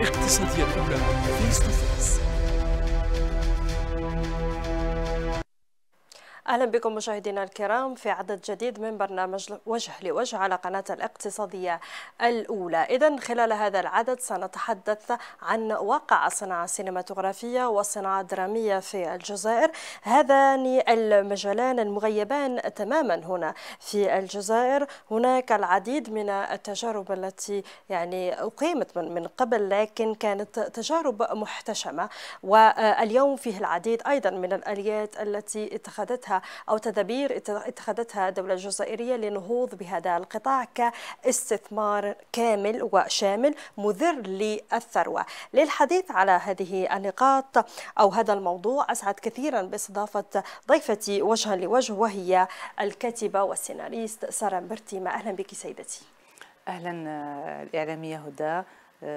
الاقتصادية الأولى فيس تو فيس أهلا بكم مشاهدينا الكرام في عدد جديد من برنامج وجه لوجه على قناة الاقتصادية الأولى إذا خلال هذا العدد سنتحدث عن واقع الصناعة السينماتوغرافية والصناعة الدرامية في الجزائر هذان المجالان المغيبان تماما هنا في الجزائر هناك العديد من التجارب التي يعني أقيمت من قبل لكن كانت تجارب محتشمة واليوم فيه العديد أيضا من الآليات التي اتخذتها أو تدابير اتخذتها الدولة الجزائرية للنهوض بهذا القطاع كاستثمار كامل وشامل مذر للثروة للحديث على هذه النقاط أو هذا الموضوع أسعد كثيرا باستضافة ضيفتي وجها لوجه وهي الكاتبة والسيناريست سارة برتيما أهلا بك سيدتي أهلا آه، الإعلامية هدى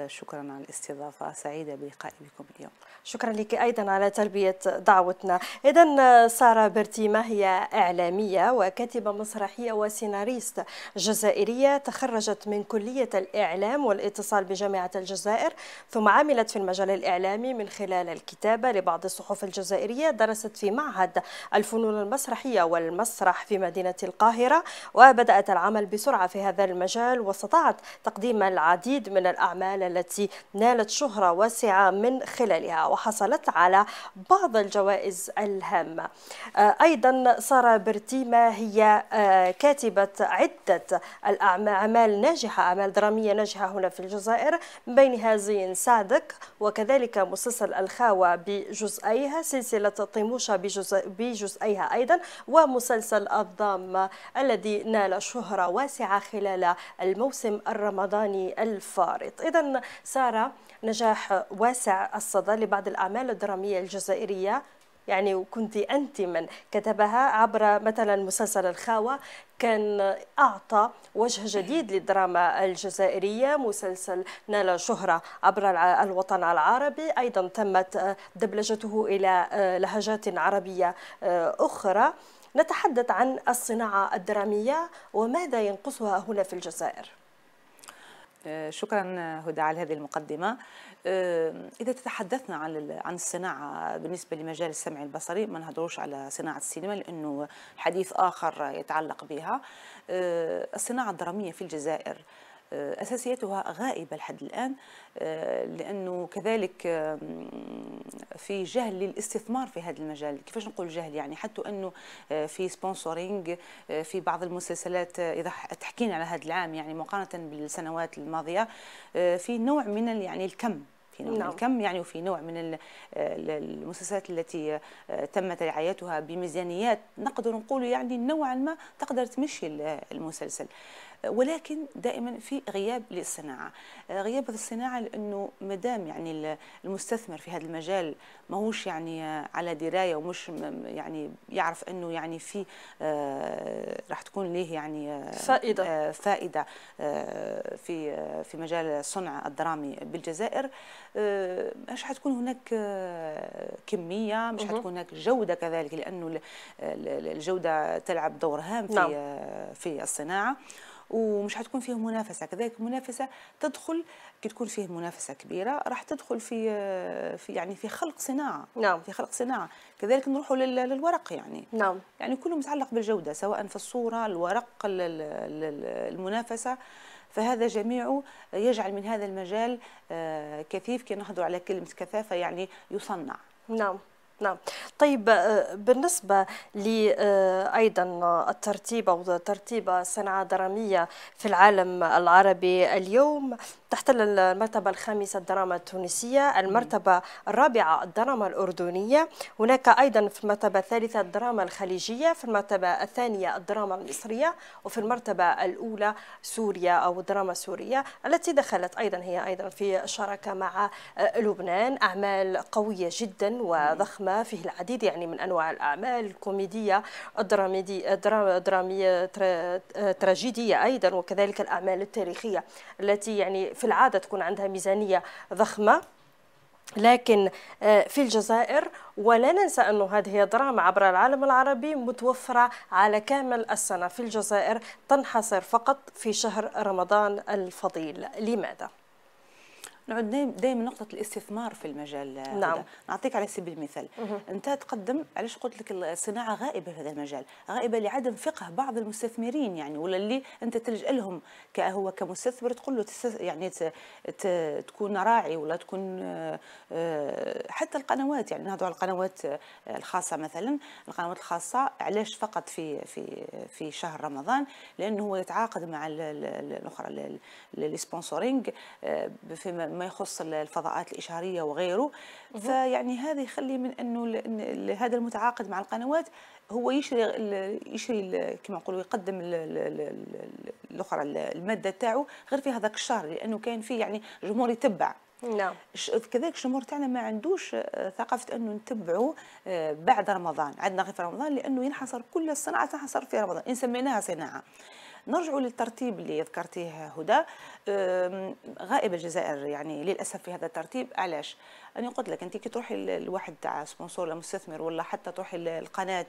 شكرا على الاستضافة سعيدة بلقائي بكم اليوم شكرا لك أيضا على تلبية دعوتنا إذا سارة برتيما هي إعلامية وكاتبة مسرحية وسيناريست جزائرية تخرجت من كلية الإعلام والاتصال بجامعة الجزائر ثم عملت في المجال الإعلامي من خلال الكتابة لبعض الصحف الجزائرية درست في معهد الفنون المسرحية والمسرح في مدينة القاهرة وبدأت العمل بسرعة في هذا المجال واستطاعت تقديم العديد من الأعمال الأعمال التي نالت شهرة واسعة من خلالها وحصلت على بعض الجوائز الهامة آه، أيضا سارة برتيما هي آه، كاتبة عدة الأعمال ناجحة أعمال درامية ناجحة هنا في الجزائر من بينها زين سعدك وكذلك مسلسل الخاوة بجزئيها سلسلة طيموشة بجزئيها أيضا ومسلسل الضامة الذي نال شهرة واسعة خلال الموسم الرمضاني الفارط إذا أيضا سارة نجاح واسع الصدى لبعض الأعمال الدرامية الجزائرية يعني وكنت أنت من كتبها عبر مثلا مسلسل الخاوة كان أعطى وجه جديد للدراما الجزائرية مسلسل نال شهرة عبر الوطن العربي أيضا تمت دبلجته إلى لهجات عربية أخرى نتحدث عن الصناعة الدرامية وماذا ينقصها هنا في الجزائر آه، شكرا هدى على هذه المقدمة آه، إذا تحدثنا عن عن الصناعة بالنسبة لمجال السمع البصري ما نهضروش على صناعة السينما لأنه حديث آخر يتعلق بها آه، الصناعة الدرامية في الجزائر آه، أساسيتها غائبة لحد الآن آه، لأنه كذلك في جهل للاستثمار في هذا المجال كيفاش نقول جهل يعني حتى أنه آه، في سبونسورينج في بعض المسلسلات إذا تحكينا على هذا العام يعني مقارنة بالسنوات الماضية في نوع من يعني الكم في نوع نعم. الكم يعني وفي نوع من المسلسلات التي تم رعايتها بميزانيات نقدر نقول يعني نوعا ما تقدر تمشي المسلسل ولكن دائما في غياب للصناعه آه، غياب الصناعه لانه مدام يعني المستثمر في هذا المجال ماهوش يعني على درايه ومش يعني يعرف انه يعني في آه، راح تكون ليه يعني آه، فائده فائده في في مجال صنع الدرامي بالجزائر مش حتكون هناك كميه مش حتكون هناك جوده كذلك لانه الجوده تلعب دور هام في نعم. في الصناعه ومش حتكون فيه منافسه كذلك منافسه تدخل كي تكون فيه منافسه كبيره راح تدخل في في يعني في خلق صناعه نعم في خلق صناعه كذلك نروحوا للورق يعني نعم يعني كله متعلق بالجوده سواء في الصوره الورق المنافسه فهذا جميعه يجعل من هذا المجال آه، كثيف كي نحضر على كلمه كثافه يعني يصنع نعم نعم طيب آه، بالنسبة لأيضا آه، الترتيب أو ترتيب صناعة درامية في العالم العربي اليوم تحتل المرتبة الخامسة الدراما التونسية المرتبة الرابعة الدراما الأردنية هناك أيضا في المرتبة الثالثة الدراما الخليجية في المرتبة الثانية الدراما المصرية وفي المرتبة الأولى سوريا أو الدراما السورية التي دخلت أيضا هي أيضا في شراكة مع لبنان أعمال قوية جدا وضخمة فيه العديد يعني من أنواع الأعمال الكوميدية الدرامية درامية تراجيدية أيضا وكذلك الأعمال التاريخية التي يعني في العادة تكون عندها ميزانية ضخمة لكن آه، في الجزائر ولا ننسى أن هذه الدراما عبر العالم العربي متوفرة على كامل السنة في الجزائر تنحصر فقط في شهر رمضان الفضيل لماذا؟ نعود دائما نقطه الاستثمار في المجال آه، نعم. هذا نعطيك على سبيل المثال مه. انت تقدم علاش قلت لك الصناعه غائبه في هذا المجال غائبه لعدم فقه بعض المستثمرين يعني ولا اللي انت تلجا لهم كهو كمستثمر تقول له يعني ت... ت... تكون راعي ولا تكون آه، آه، حتى القنوات يعني نهضوا على القنوات الخاصه مثلا القنوات الخاصه علاش فقط في في في شهر رمضان لانه هو يتعاقد مع الاخرى السبونسورينغ فيما ما يخص الفضاءات الاشهاريه وغيره فيعني هذا يخلي من انه هذا المتعاقد مع القنوات هو يشري يشري كما نقولوا يقدم الاخرى الماده تاعو غير في هذاك الشهر لانه كان فيه يعني جمهور يتبع نعم كذلك الجمهور تاعنا ما عندوش آه، ثقافه انه نتبعوا آه، بعد رمضان عندنا غير في رمضان لانه ينحصر كل الصناعه تنحصر في رمضان ان سميناها صناعه نرجع للترتيب اللي ذكرتيه هدى غائب الجزائر يعني للاسف في هذا الترتيب علاش انا قلت لك انت كي تروحي لواحد تاع سبونسور ولا مستثمر ولا حتى تروحي للقناه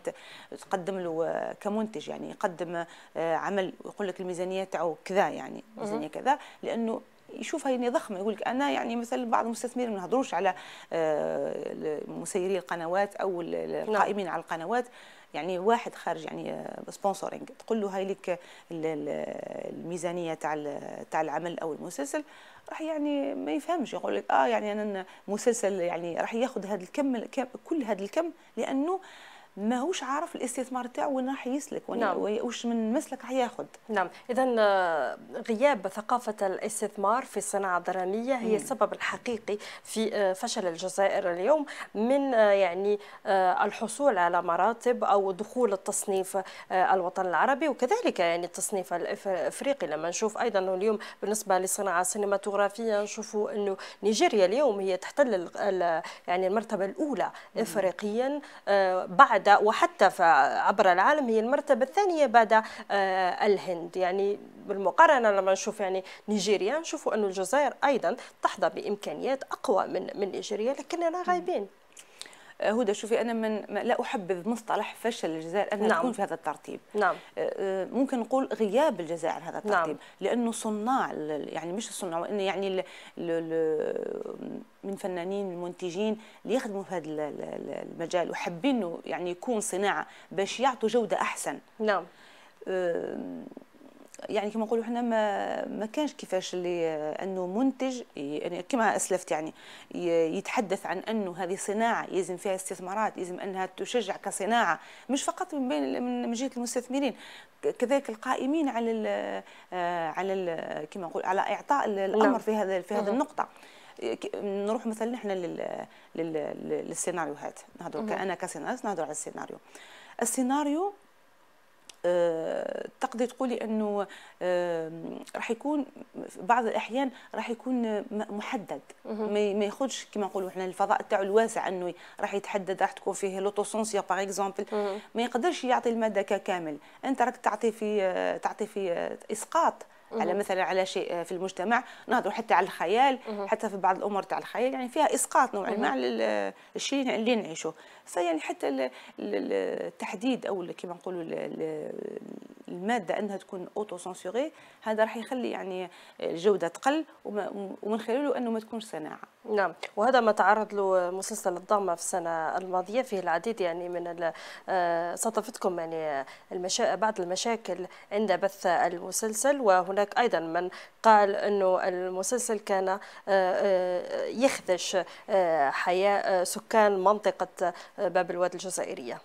تقدم له كمنتج يعني يقدم آه، عمل ويقول لك الميزانيه تاعو كذا يعني ميزانيه كذا لانه يشوفها يعني ضخمه يقول لك انا يعني مثلا بعض المستثمرين ما نهضروش على آه، مسيري القنوات او القائمين على القنوات يعني واحد خارج يعني سبونسورينغ آه، تقول له هاي لك الميزانيه تاع تاع العمل او المسلسل راح يعني ما يفهمش يقول لك اه يعني انا مسلسل يعني راح ياخذ هذا الكم كل هذا الكم لانه ماهوش عارف الاستثمار تاعو وين راح يسلك نعم. واش من مسلك راح ياخذ نعم اذا آه، غياب ثقافه الاستثمار في الصناعه الدراميه هي السبب الحقيقي في آه، فشل الجزائر اليوم من آه، يعني الحصول على مراتب او دخول التصنيف الوطن العربي وكذلك يعني التصنيف الافريقي لما نشوف ايضا اليوم بالنسبه للصناعه السينماتوغرافيه نشوفوا انه نيجيريا اليوم هي تحتل يعني المرتبه الاولى افريقيا بعد بعد وحتى عبر العالم هي المرتبة الثانية بعد آه، الهند يعني بالمقارنة لما نشوف يعني نيجيريا نشوف أن الجزائر أيضا تحظى بإمكانيات أقوى من من نيجيريا لكننا غايبين آه، هدى شوفي انا من لا احبذ مصطلح فشل الجزائر انها نعم. تكون في هذا الترتيب نعم. آه، آه، ممكن نقول غياب الجزائر هذا نعم. الترتيب نعم. لانه صناع يعني مش الصناع وان يعني الـ الـ الـ من فنانين المنتجين اللي يخدموا في هذا المجال وحابين يعني يكون صناعه باش يعطوا جوده احسن نعم يعني كما نقولوا حنا ما ما كانش كيفاش اللي آه، انه منتج يعني كما اسلفت يعني يتحدث عن انه هذه صناعه يلزم فيها استثمارات يلزم انها تشجع كصناعه مش فقط من بين من جهه المستثمرين كذلك القائمين على الـ آه، على الـ كما نقول على اعطاء نعم. الامر في هذا في هذه نعم. النقطه نروح مثلا احنا للسيناريوهات نهضر نعم. انا كسيناريو نهضر على السيناريو السيناريو آه، تقدري تقولي انه آه، راح يكون بعض الاحيان راح يكون محدد ما ياخذش كما نقولوا احنا الفضاء تاعو الواسع انه راح يتحدد راح تكون فيه لوتوسونسيا باغ اكزومبل ما يقدرش يعطي الماده كامل انت راك تعطي في آه، تعطي في اسقاط على مثلا على شيء آه، في المجتمع نهضروا حتى على الخيال حتى في بعض الامور تاع الخيال يعني فيها اسقاط نوعا ما على آه، الشيء اللي نعيشه يعني حتى التحديد او كما نقولوا الماده انها تكون اوتو سنسوري هذا راح يخلي يعني آه، الجوده تقل ومن خلاله انه ما تكونش صناعه نعم وهذا ما تعرض له مسلسل الضامه في السنه الماضيه فيه العديد يعني من صادفتكم يعني المشا... بعض المشاكل عند بث المسلسل وهنا هناك أيضا من قال أنه المسلسل كان آه، آه، يخدش آه، حياة سكان منطقة باب الواد الجزائرية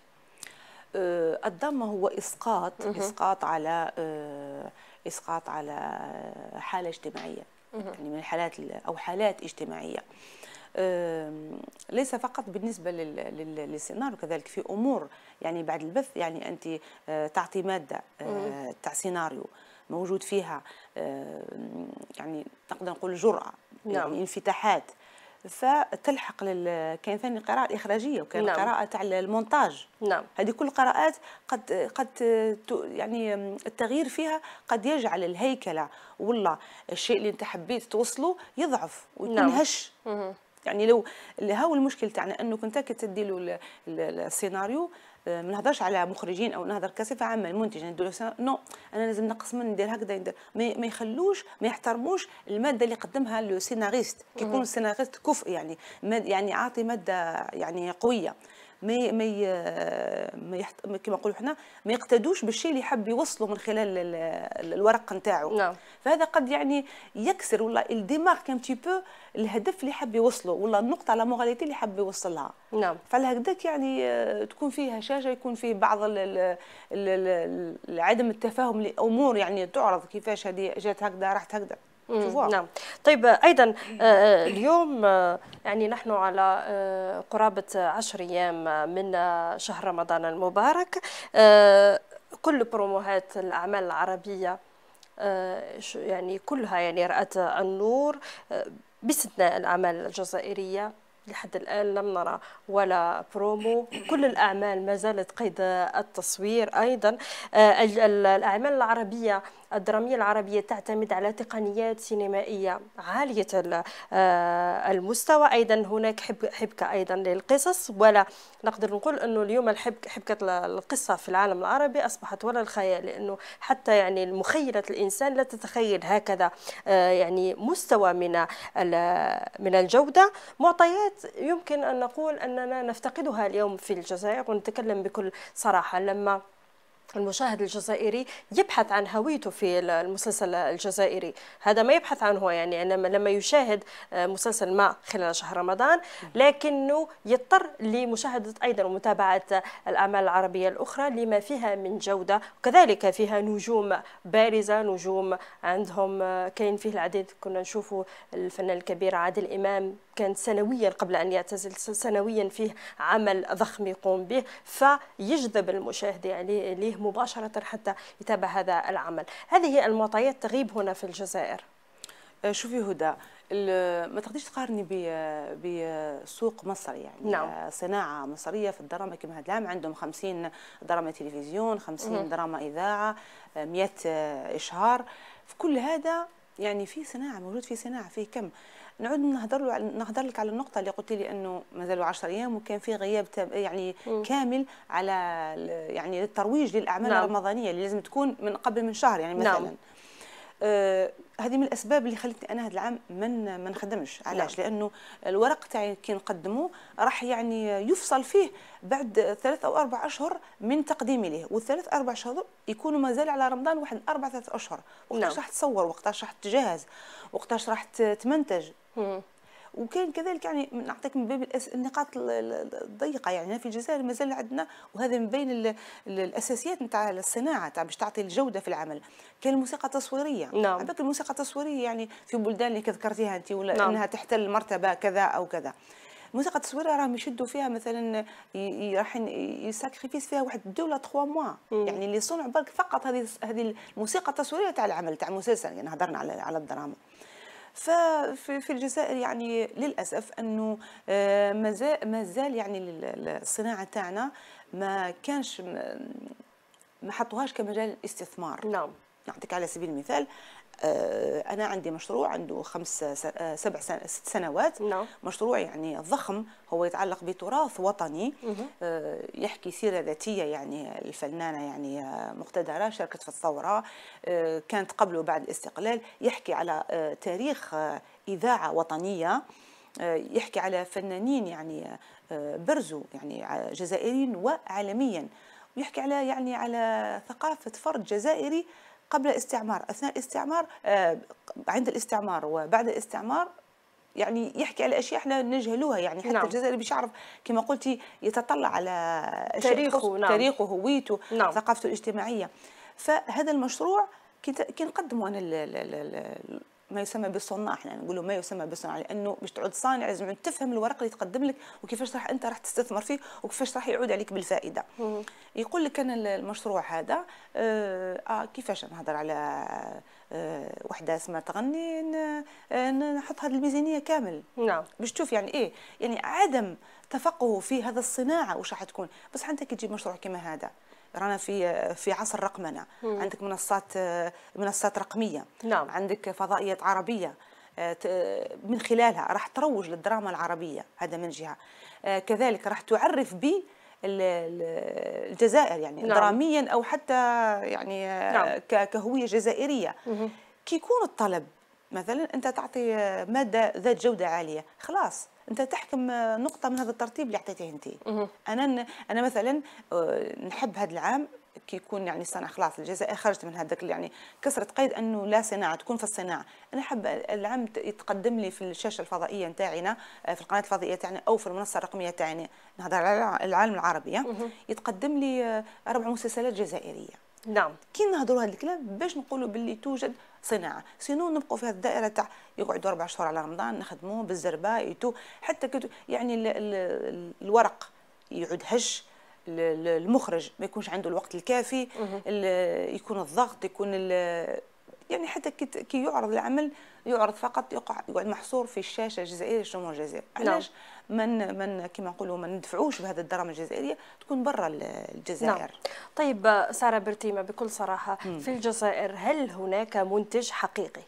الضم هو إسقاط إسقاط على إسقاط على حالة اجتماعية يعني من الحالات أو حالات اجتماعية ليس فقط بالنسبه للسيناريو كذلك في امور يعني بعد البث يعني انت تعطي ماده تاع سيناريو موجود فيها آه، يعني نقدر نقول جرأة يعني انفتاحات فتلحق لل... كاين ثاني القراءه الاخراجيه وكاين نعم. القراءه تاع المونتاج نعم هذه كل القراءات قد قد يعني التغيير فيها قد يجعل الهيكله ولا الشيء اللي انت حبيت توصله يضعف وينهش نعم. يعني لو هاو المشكل تاعنا انه كنت تدي له السيناريو ما نهضرش على مخرجين او نهضر كصفه عامه المنتج ندير نو انا لازم نقص من ندير هكذا ندير ما يخلوش ما يحترموش الماده اللي قدمها لو سيناريست كيكون السيناريست كفء يعني يعني عاطي ماده يعني قويه ما ما ما كما نقولوا حنا ما يقتدوش بالشيء اللي يحب يوصله من خلال الورق نتاعو نعم. فهذا قد يعني يكسر ولا الديمارك ان تي بو الهدف اللي حاب يوصله ولا النقطه على موراليتي اللي حاب يوصلها نعم فعلى هكذاك يعني آه، تكون فيه هشاشه يكون فيه بعض عدم التفاهم لامور يعني تعرض كيفاش هذه جات هكذا راحت هكذا نعم طيب ايضا آه، إيه. آه، اليوم آه، يعني نحن على قرابه 10 ايام من شهر رمضان المبارك كل بروموهات الاعمال العربيه يعني كلها يعني رأت النور باستثناء الأعمال الجزائرية لحد الآن لم نرى ولا برومو كل الأعمال ما زالت قيد التصوير أيضا الأعمال العربية الدرامية العربية تعتمد على تقنيات سينمائية عالية آه، المستوى أيضا هناك حبكة أيضا للقصص ولا نقدر نقول أنه اليوم حبكة القصة في العالم العربي أصبحت ولا الخيال لأنه حتى يعني مخيله الإنسان لا تتخيل هكذا آه، يعني مستوى من من الجودة معطيات يمكن أن نقول أننا نفتقدها اليوم في الجزائر ونتكلم بكل صراحة لما المشاهد الجزائري يبحث عن هويته في المسلسل الجزائري هذا ما يبحث عنه يعني لما يشاهد آه، مسلسل ما خلال شهر رمضان لكنه يضطر لمشاهدة أيضا ومتابعة الأعمال العربية الأخرى لما فيها من جودة وكذلك فيها نجوم بارزة نجوم عندهم آه، كاين فيه العديد كنا نشوفوا الفنان الكبير عادل إمام كان سنويا قبل أن يعتزل سنويا فيه عمل ضخم يقوم به فيجذب المشاهد يعني عليه مباشرة حتى يتابع هذا العمل هذه المعطيات تغيب هنا في الجزائر أه، شوفي هدى ما تقدريش تقارني بسوق مصر يعني نعم. صناعه مصريه في الدراما كما هذا العام عندهم 50 دراما تلفزيون 50 دراما اذاعه 100 أه، اشهار في كل هذا يعني في صناعه موجود في صناعه فيه كم نعود نهضر نهضر لك على النقطه اللي قلت لي انه مازالوا 10 ايام وكان في غياب يعني م. كامل على يعني الترويج للاعمال نعم. الرمضانيه اللي لازم تكون من قبل من شهر يعني نعم. مثلا نعم. آه هذه من الاسباب اللي خلتني انا هذا العام ما ما نخدمش نعم. علاش نعم. لانه الورق تاعي كي نقدمه راح يعني يفصل فيه بعد ثلاث او اربع اشهر من تقديمي ليه والثلاث اربع اشهر يكونوا مازال على رمضان واحد اربع ثلاث اشهر وقتاش نعم. راح تصور وقتاش راح تجهز وقتاش راح تمنتج وكان كذلك يعني نعطيك من باب النقاط الضيقه يعني هنا في الجزائر مازال عندنا وهذا من بين الاساسيات نتاع الصناعه تاع باش تعطي الجوده في العمل كان الموسيقى التصويريه نعم على الموسيقى التصويريه يعني في بلدان اللي ذكرتيها انت ولا نعم. انها تحتل مرتبه كذا او كذا الموسيقى التصويريه راهم يشدوا فيها مثلا راح يساكريفيس فيها واحد الدوله تخوا موا يعني اللي صنع برك فقط هذه هذه الموسيقى التصويريه تاع العمل تاع المسلسل يعني هضرنا على على الدراما ففي الجزائر يعني للاسف انه آه، مازال يعني الصناعه تاعنا ما كانش ما حطوهاش كمجال استثمار نعم نعطيك على سبيل المثال آه، انا عندي مشروع عنده خمس آه، سبع سن ست سنوات نعم. مشروع يعني ضخم هو يتعلق بتراث وطني آه، يحكي سيره ذاتيه يعني الفنانه يعني مقتدره شاركت في الثوره كانت قبل وبعد الاستقلال يحكي على تاريخ اذاعه وطنيه يحكي على فنانين يعني برزوا يعني جزائريين وعالميا ويحكي على يعني على ثقافه فرد جزائري قبل الاستعمار اثناء الاستعمار آه، عند الاستعمار وبعد الاستعمار يعني يحكي على اشياء احنا نجهلوها يعني حتى نعم. الجزائري باش يعرف كما قلتي يتطلع على تاريخه نعم. تاريخه هويته نعم. ثقافته الاجتماعيه فهذا المشروع كي نقدموا انا ما يسمى بالصناع احنا نقول ما يسمى بالصناع لانه باش تعود صانع لازم تفهم الورق اللي تقدم لك وكيفاش راح انت راح تستثمر فيه وكيفاش راح يعود عليك بالفائده يقول لك انا المشروع هذا آه, آه كيفاش نهضر على آه، وحده اسمها تغني آه، نحط هذه الميزانيه كامل نعم باش تشوف يعني ايه يعني عدم تفقه في هذا الصناعه واش راح تكون بصح انت كي تجيب مشروع كما هذا رانا في في عصر رقمنه مم. عندك منصات منصات رقميه نعم. عندك فضائيات عربيه آه، من خلالها راح تروج للدراما العربيه هذا من جهه آه، كذلك راح تعرف ب الجزائر يعني نعم. دراميا او حتى يعني آه، نعم. كهويه جزائريه كي يكون الطلب مثلا انت تعطي ماده ذات جوده عاليه خلاص انت تحكم نقطه من هذا الترتيب اللي عطيتيه انت انا انا مثلا آه، نحب هذا العام كي يكون يعني الصناعه خلاص الجزائر خرجت من هذاك يعني كسرت قيد انه لا صناعه تكون في الصناعه انا حاب العام يتقدم لي في الشاشه الفضائيه نتاعنا آه، في القناه الفضائيه تاعنا او في المنصه الرقميه تاعنا نهضر على العالم العربي آه، يتقدم لي اربع مسلسلات جزائريه نعم كي نهضروا هذا الكلام باش نقولوا باللي توجد صناعه سينو نبقوا في هذه الدائره تاع يقعدوا اربع شهور على رمضان نخدموا بالزربه ايتو حتى كتو يعني ال الـ الورق يعود هش المخرج ما يكونش عنده الوقت الكافي يكون الضغط يكون يعني حتى كي يعرض العمل يعرض فقط يقع يقعد محصور في الشاشه الجزائريه لشمول الجزائر نعم. علاش من من كما نقولوا ما ندفعوش بهذه الدراما الجزائريه تكون برا الجزائر نعم. طيب ساره برتيمه بكل صراحه مم. في الجزائر هل هناك منتج حقيقي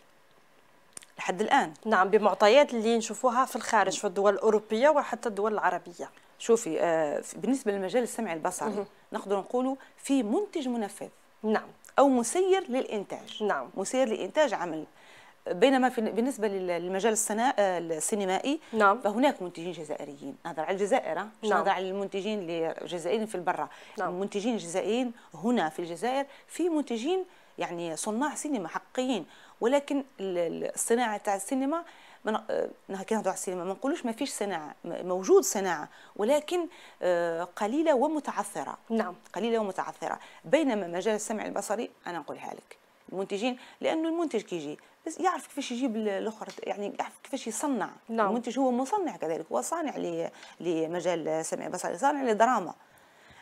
لحد الان نعم بمعطيات اللي نشوفوها في الخارج في الدول الاوروبيه وحتى الدول العربيه شوفي آه بالنسبه للمجال السمعي البصري نقدر نقولوا في منتج منفذ نعم او مسير للانتاج نعم مسير لانتاج عمل بينما في بالنسبه للمجال السينمائي نعم. فهناك منتجين جزائريين نهضر على الجزائر مش نعم. على المنتجين الجزائريين في البرة نعم. المنتجين الجزائريين هنا في الجزائر في منتجين يعني صناع سينما حقيقيين ولكن الصناعه تاع السينما من كنهضروا على السينما ما نقولوش ما فيش صناعه موجود صناعه ولكن آه، قليله ومتعثره نعم قليله ومتعثره بينما مجال السمع البصري انا نقولها لك المنتجين لانه المنتج كيجي بس يعرف كيفاش يجيب الاخر يعني يعرف كيفاش يصنع نعم. المنتج هو مصنع كذلك هو صانع لمجال السمع البصري صانع للدراما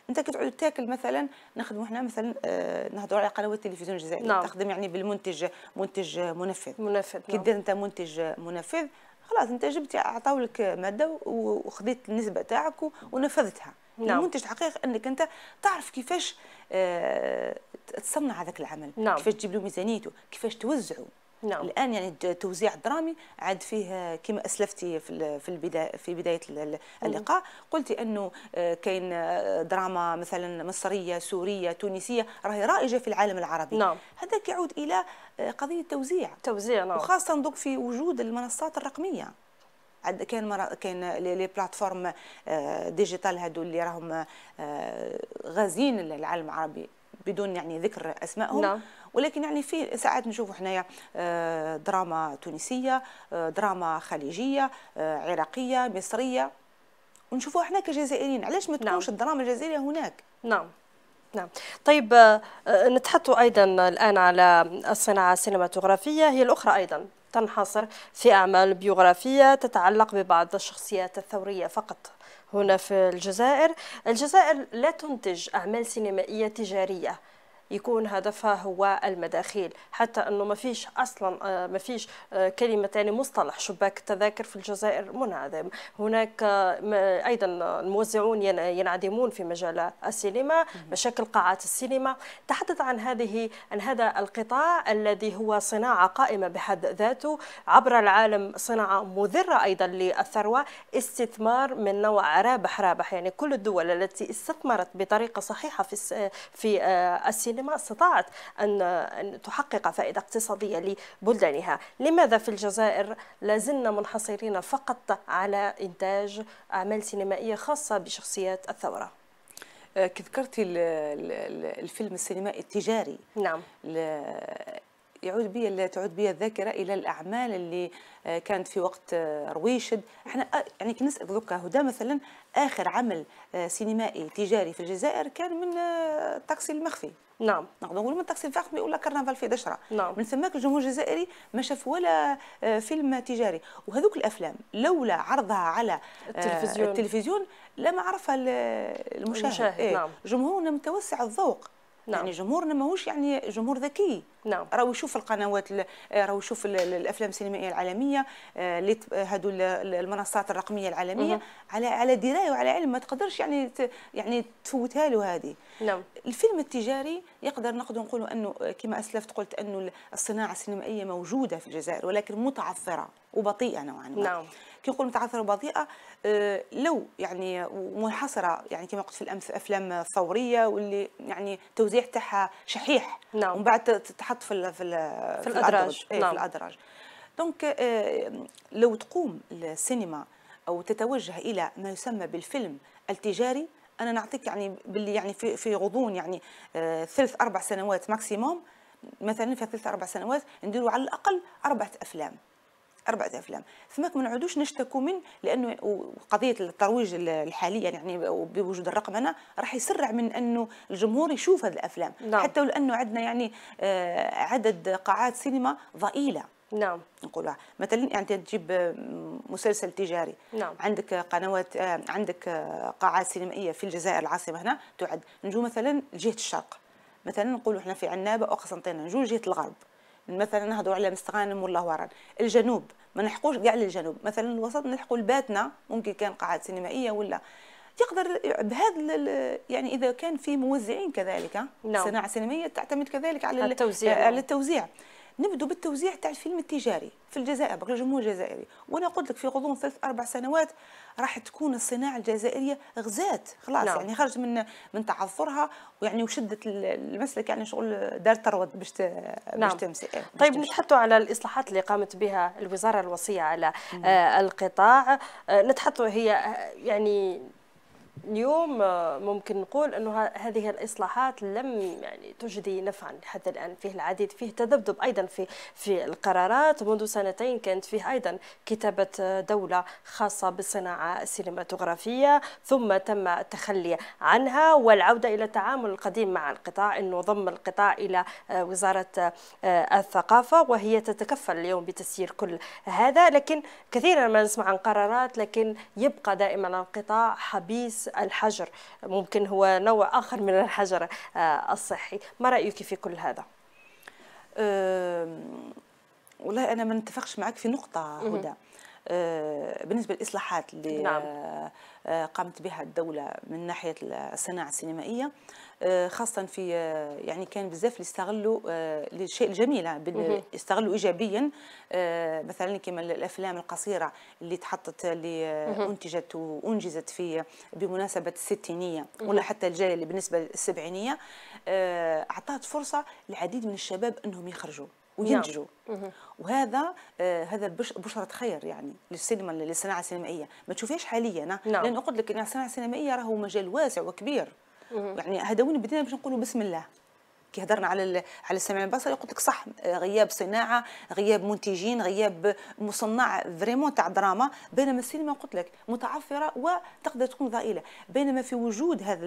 انت كي تعود تاكل مثلا نخدموا احنا مثلا آه، نهضروا على قنوات التلفزيون الجزائري نعم. تخدم يعني بالمنتج منتج منفذ منفذ نعم. كي دير انت منتج منفذ خلاص انت جبت عطاو لك ماده وخذيت النسبه تاعك ونفذتها نعم. المنتج الحقيقي انك انت تعرف كيفاش آه، تصنع هذاك العمل نعم. كيفاش تجيب له ميزانيته كيفاش توزعه نعم. الان يعني التوزيع الدرامي عاد فيه آه، كما اسلفتي في في البدايه في بدايه اللقاء قلتي انه آه، كاين آه، دراما مثلا مصريه سوريه تونسيه راهي رائجه في العالم العربي نعم. هذا كيعود الى قضيه توزيع توزيع نعم. وخاصه دوك في وجود المنصات الرقميه عاد كاين مرا... كاين لي بلاتفورم ديجيتال هادو اللي راهم غازين العالم العربي بدون يعني ذكر اسمائهم نعم. ولكن يعني في ساعات نشوفوا حنايا آه، دراما تونسيه آه، دراما خليجيه آه، عراقيه مصريه ونشوفوها احنا كجزائريين علاش ما تكونش نعم. الدراما الجزائريه هناك نعم نعم طيب نتحطوا ايضا الان على الصناعه السينماتوغرافيه هي الاخرى ايضا تنحصر في اعمال بيوغرافيه تتعلق ببعض الشخصيات الثوريه فقط هنا في الجزائر الجزائر لا تنتج اعمال سينمائيه تجاريه يكون هدفها هو المداخيل حتى أنه ما فيش أصلا آه، ما فيش آه، كلمة ثاني مصطلح شباك التذاكر في الجزائر منعدم هناك آه، أيضا الموزعون ينعدمون في مجال السينما مشاكل قاعات السينما تحدث عن هذه عن هذا القطاع الذي هو صناعة قائمة بحد ذاته عبر العالم صناعة مذره أيضا للثروة استثمار من نوع رابح رابح يعني كل الدول التي استثمرت بطريقة صحيحة في في السينما ما استطاعت أن تحقق فائدة اقتصادية لبلدانها لماذا في الجزائر لازلنا منحصرين فقط على إنتاج أعمال سينمائية خاصة بشخصيات الثورة آه، ذكرتي الفيلم السينمائي التجاري نعم يعود بي تعود بي الذاكره الى الاعمال اللي آه، كانت في وقت آه، رويشد احنا آه، يعني كنسال دوكا هدى مثلا اخر عمل سينمائي تجاري في الجزائر كان من الطاكسي المخفي نعم, نعم، نقدر من الطاكسي المخفي ولا كرنفال في دشره نعم. من ثماك الجمهور الجزائري ما شاف ولا فيلم تجاري وهذوك الافلام لولا عرضها على التلفزيون, التلفزيون لما عرفها المشاهد, المشاهد. إيه؟ نعم. جمهورنا متوسع الذوق نعم. يعني جمهورنا ماهوش يعني جمهور ذكي نعم راهو يشوف القنوات آه، راهو يشوف الافلام السينمائيه العالميه آه، اللي هذو آه، المنصات الرقميه العالميه مه. على على درايه وعلى علم ما تقدرش يعني يعني تفوتها له هذه نعم الفيلم التجاري يقدر نقدر نقولوا انه كما اسلفت قلت انه الصناعه السينمائيه موجوده في الجزائر ولكن متعثره وبطيئه نوعا ما نعم كي نقول متعثره وبطيئه لو يعني منحصره يعني كما قلت في الامس افلام ثوريه واللي يعني التوزيع تاعها شحيح نعم ومن بعد تتحط تتحط في الـ في, الـ في, في الادراج إيه، نعم. الادراج دونك euh, لو تقوم السينما او تتوجه الى ما يسمى بالفيلم التجاري انا نعطيك يعني باللي يعني في في غضون يعني آه، ثلاث اربع سنوات ماكسيموم مثلا في ثلاث اربع سنوات نديروا على الاقل اربعه افلام أربعة أفلام فماك ما نعودوش نشتكوا من لأنه قضية الترويج الحالية يعني بوجود الرقم هنا راح يسرع من أنه الجمهور يشوف هذه الأفلام نعم. حتى لأنه عندنا يعني آه، عدد قاعات سينما ضئيلة نعم نقولها مثلا يعني تجيب آه، مسلسل تجاري نعم. عندك قنوات آه، عندك قاعات سينمائيه في الجزائر العاصمه هنا تعد نجو مثلا لجهه الشرق مثلا نقولوا احنا في عنابه او قسنطينه نجو جهه الغرب مثلا نهضروا على مستغانم ولا وران الجنوب ما نحقوش كاع للجنوب مثلا الوسط نلحقوا لباتنا ممكن كان قاعات سينمائيه ولا يقدر بهذا يعني اذا كان في موزعين كذلك الصناعه نعم. السينمائيه تعتمد كذلك على التوزيع على التوزيع نبدو بالتوزيع تاع الفيلم التجاري في الجزائر برك الجمهور الجزائري وانا قلت لك في غضون ثلاث اربع سنوات راح تكون الصناعه الجزائريه غزات خلاص نعم. يعني خرجت من من تعثرها ويعني وشدت المسلك يعني شغل دار ترود باش نعم. باش إيه، طيب، تمشي طيب نتحدثوا على الاصلاحات اللي قامت بها الوزاره الوصيه على آه القطاع آه نتحدثوا هي آه، يعني اليوم آه، ممكن نقول أنه هذه الإصلاحات لم يعني تجدي نفعا حتى الآن فيه العديد فيه تذبذب أيضا في في القرارات منذ سنتين كانت فيه أيضا كتابة آه، دولة خاصة بالصناعة السينماتوغرافية ثم تم التخلي عنها والعودة إلى التعامل القديم مع القطاع أنه ضم القطاع إلى آه، وزارة الثقافة وهي تتكفل اليوم بتسيير كل هذا لكن كثيرا ما نسمع عن قرارات لكن يبقى دائما القطاع حبيس الحجر ممكن هو نوع آخر من الحجر آه، الصحي ما رأيك في كل هذا؟ أه والله أنا ما نتفقش معك في نقطة هدى آه، بالنسبه للاصلاحات اللي نعم. آه، آه، قامت بها الدوله من ناحيه الصناعه السينمائيه خاصه في يعني كان بزاف اللي استغلوا الشيء الجميل استغلوا ايجابيا مثلا كما الافلام القصيره اللي تحطت اللي انتجت وانجزت في بمناسبه الستينيه ولا حتى الجايه اللي بالنسبه للسبعينيه اعطت فرصه للعديد من الشباب انهم يخرجوا نعم. وينتجوا وهذا آه هذا بشرة خير يعني للسينما للصناعة السينمائية ما تشوفيش حاليا نعم. لأن قلت لك الصناعة السينمائية راهو مجال واسع وكبير يعني هذا وين بدينا باش نقولوا بسم الله كي هضرنا على على السمع البصري قلت لك صح غياب صناعه غياب منتجين غياب مصنع فريمون تاع دراما بينما السينما قلت لك متعفره وتقدر تكون ضئيله بينما في وجود هذا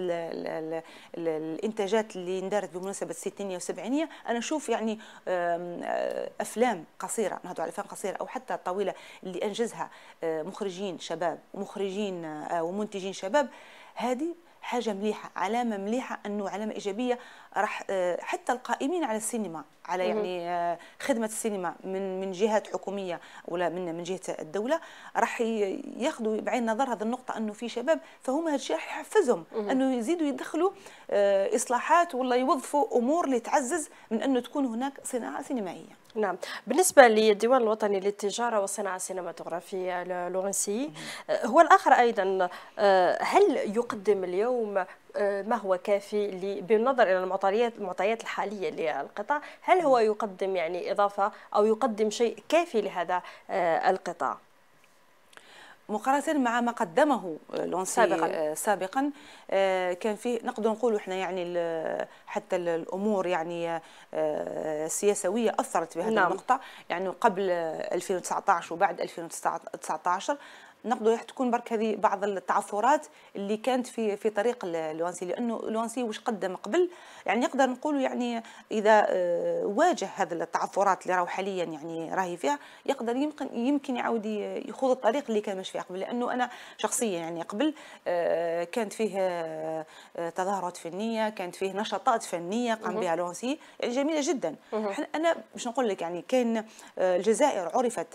الانتاجات اللي اندارت بمناسبه الستينيه والسبعينيه انا نشوف يعني آه، افلام قصيره نهضوا على افلام قصيره او حتى طويله اللي انجزها آه، مخرجين شباب ومخرجين آه، ومنتجين شباب هذه حاجه مليحه علامه مليحه انه علامه ايجابيه راح آه، حتى القائمين على السينما على يعني آه، خدمه السينما من من جهات حكوميه ولا من من جهه الدوله راح ياخذوا بعين نظر هذه النقطه انه في شباب فهم هذا الشيء راح يحفزهم انه يزيدوا يدخلوا آه، اصلاحات ولا يوظفوا امور اللي تعزز من انه تكون هناك صناعه سينمائيه نعم بالنسبة للديوان الوطني للتجارة والصناعة السينماتوغرافية لورنسي آه، هو الآخر أيضا آه، هل يقدم اليوم آه، ما هو كافي بالنظر إلى المعطيات المعطيات الحالية للقطاع هل هو يقدم يعني إضافة أو يقدم شيء كافي لهذا القطاع؟ مقارنه مع ما قدمه لونسي سابقا, سابقا آه، آه، كان فيه نقدر نقول احنا يعني حتى الامور يعني السياسويه آه، اثرت بهذه نعم. النقطه يعني قبل 2019 وبعد 2019 نقدر تكون برك هذه بعض التعثرات اللي كانت في في طريق لوانسي لانه لوانسي واش قدم قبل يعني نقدر نقولوا يعني اذا آه، واجه هذه التعثرات اللي راهو حاليا يعني راهي فيها يقدر يمكن يمكن يعاود يخوض الطريق اللي كان مش فيه قبل لانه انا شخصيا يعني قبل آه، كانت فيه آه، تظاهرات فنيه كانت فيه نشاطات فنيه قام بها لونسي يعني جميله جدا انا باش نقول لك يعني كان الجزائر عرفت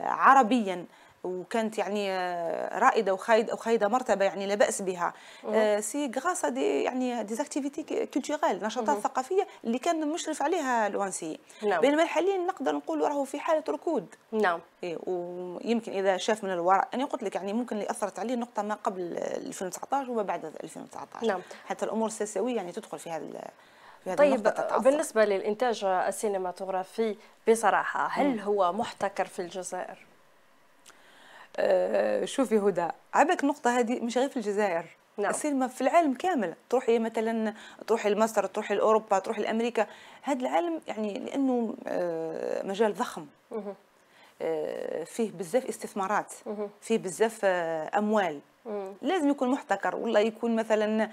عربيا وكانت يعني آه، رائده وخايده وخايده مرتبه يعني لا باس بها آه، سي غراس دي يعني دي اكتيفيتي كولتورال نشاطات ثقافيه اللي كان مشرف عليها الوانسي نعم. بينما حاليا نقدر نقول راهو في حاله ركود نعم إيه ويمكن اذا شاف من الوراء انا قلت لك يعني ممكن اللي اثرت عليه نقطه ما قبل 2019 وما بعد 2019 نعم. حتى الامور السياسيه يعني تدخل في هذا طيب بالنسبه للانتاج السينماتوغرافي بصراحه هل م. هو محتكر في الجزائر آه، شوفي هدى عبك النقطه هذه مش غير في الجزائر نعم. السينما في العالم كامل تروحي مثلا تروحي لمصر تروحي لاوروبا تروحي لامريكا هذا العالم يعني لانه آه، مجال ضخم آه، فيه بزاف استثمارات فيه بزاف اموال لازم يكون محتكر والله يكون مثلا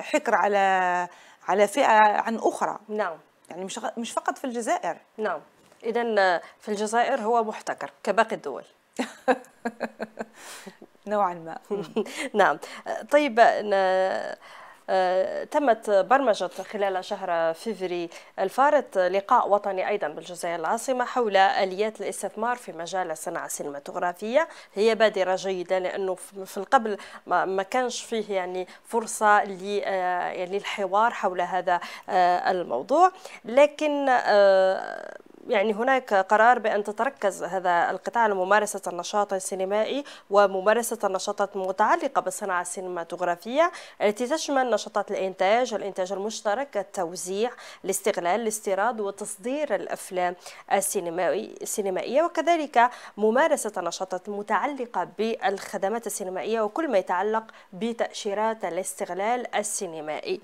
حكر على على فئه عن اخرى نعم يعني مش مش فقط في الجزائر نعم اذا في الجزائر هو محتكر كباقي الدول نوعا ما نعم طيب آه، تمت برمجة خلال شهر فيفري الفارط لقاء وطني أيضا بالجزائر العاصمة حول آليات الاستثمار في مجال الصناعة السينماتوغرافية هي بادرة جيدة لأنه في القبل ما كانش فيه يعني فرصة آه، يعني للحوار حول هذا آه، الموضوع لكن يعني هناك قرار بأن تتركز هذا القطاع على ممارسة النشاط السينمائي وممارسة النشاطات المتعلقة بالصناعة السينماتوغرافية التي تشمل نشاطات الإنتاج الإنتاج المشترك التوزيع الاستغلال الاستيراد وتصدير الأفلام السينمائي السينمائية وكذلك ممارسة النشاطات المتعلقة بالخدمات السينمائية وكل ما يتعلق بتأشيرات الاستغلال السينمائي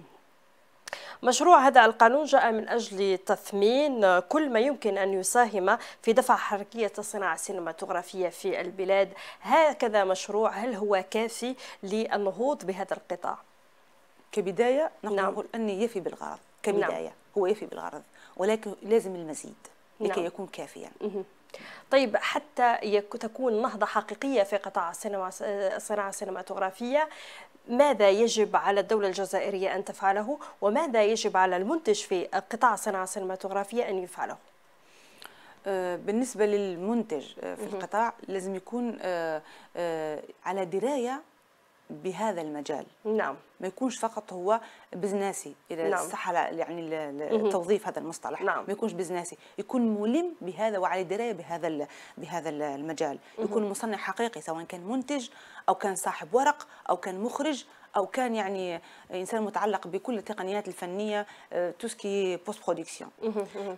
مشروع هذا القانون جاء من أجل تثمين كل ما يمكن أن يساهم في دفع حركية الصناعة السينماتوغرافية في البلاد هكذا مشروع هل هو كافي للنهوض بهذا القطاع؟ كبداية نقول نعم. أنه يفي بالغرض نعم. كبداية نعم. هو يفي بالغرض ولكن لازم المزيد لكي نعم. يكون كافيا مه. طيب حتى تكون نهضة حقيقية في قطاع السينما الصناعة السينماتوغرافية ماذا يجب على الدولة الجزائرية أن تفعله وماذا يجب على المنتج في قطاع الصناعة السينماتوغرافية أن يفعله أه، بالنسبة للمنتج أه، في القطاع لازم يكون أه، على دراية بهذا المجال نعم ما يكونش فقط هو بزناسي اذا نعم. صح يعني التوظيف هذا المصطلح نعم. ما يكونش بزناسي يكون ملم بهذا وعلى درايه بهذا بهذا المجال يكون مصنع حقيقي سواء كان منتج او كان صاحب ورق او كان مخرج او كان يعني انسان متعلق بكل التقنيات الفنيه توسكي بوست برودكسيون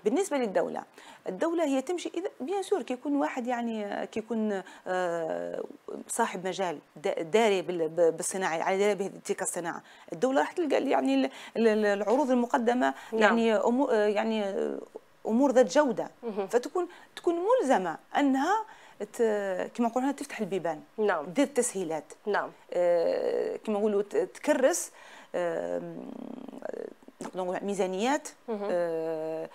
بالنسبه للدوله الدوله هي تمشي اذا بيان سور كي يكون واحد يعني آه، كي يكون آه، صاحب مجال داري بالصناعه على يعني داري بتلك الصناعه الدوله راح تلقى يعني العروض المقدمه نعم. يعني آه، يعني امور ذات جوده فتكون تكون ملزمه انها كما نقولوا تفتح البيبان نعم دير التسهيلات نعم آه، كما نقولوا تكرس نقدر نقول ميزانيات آه،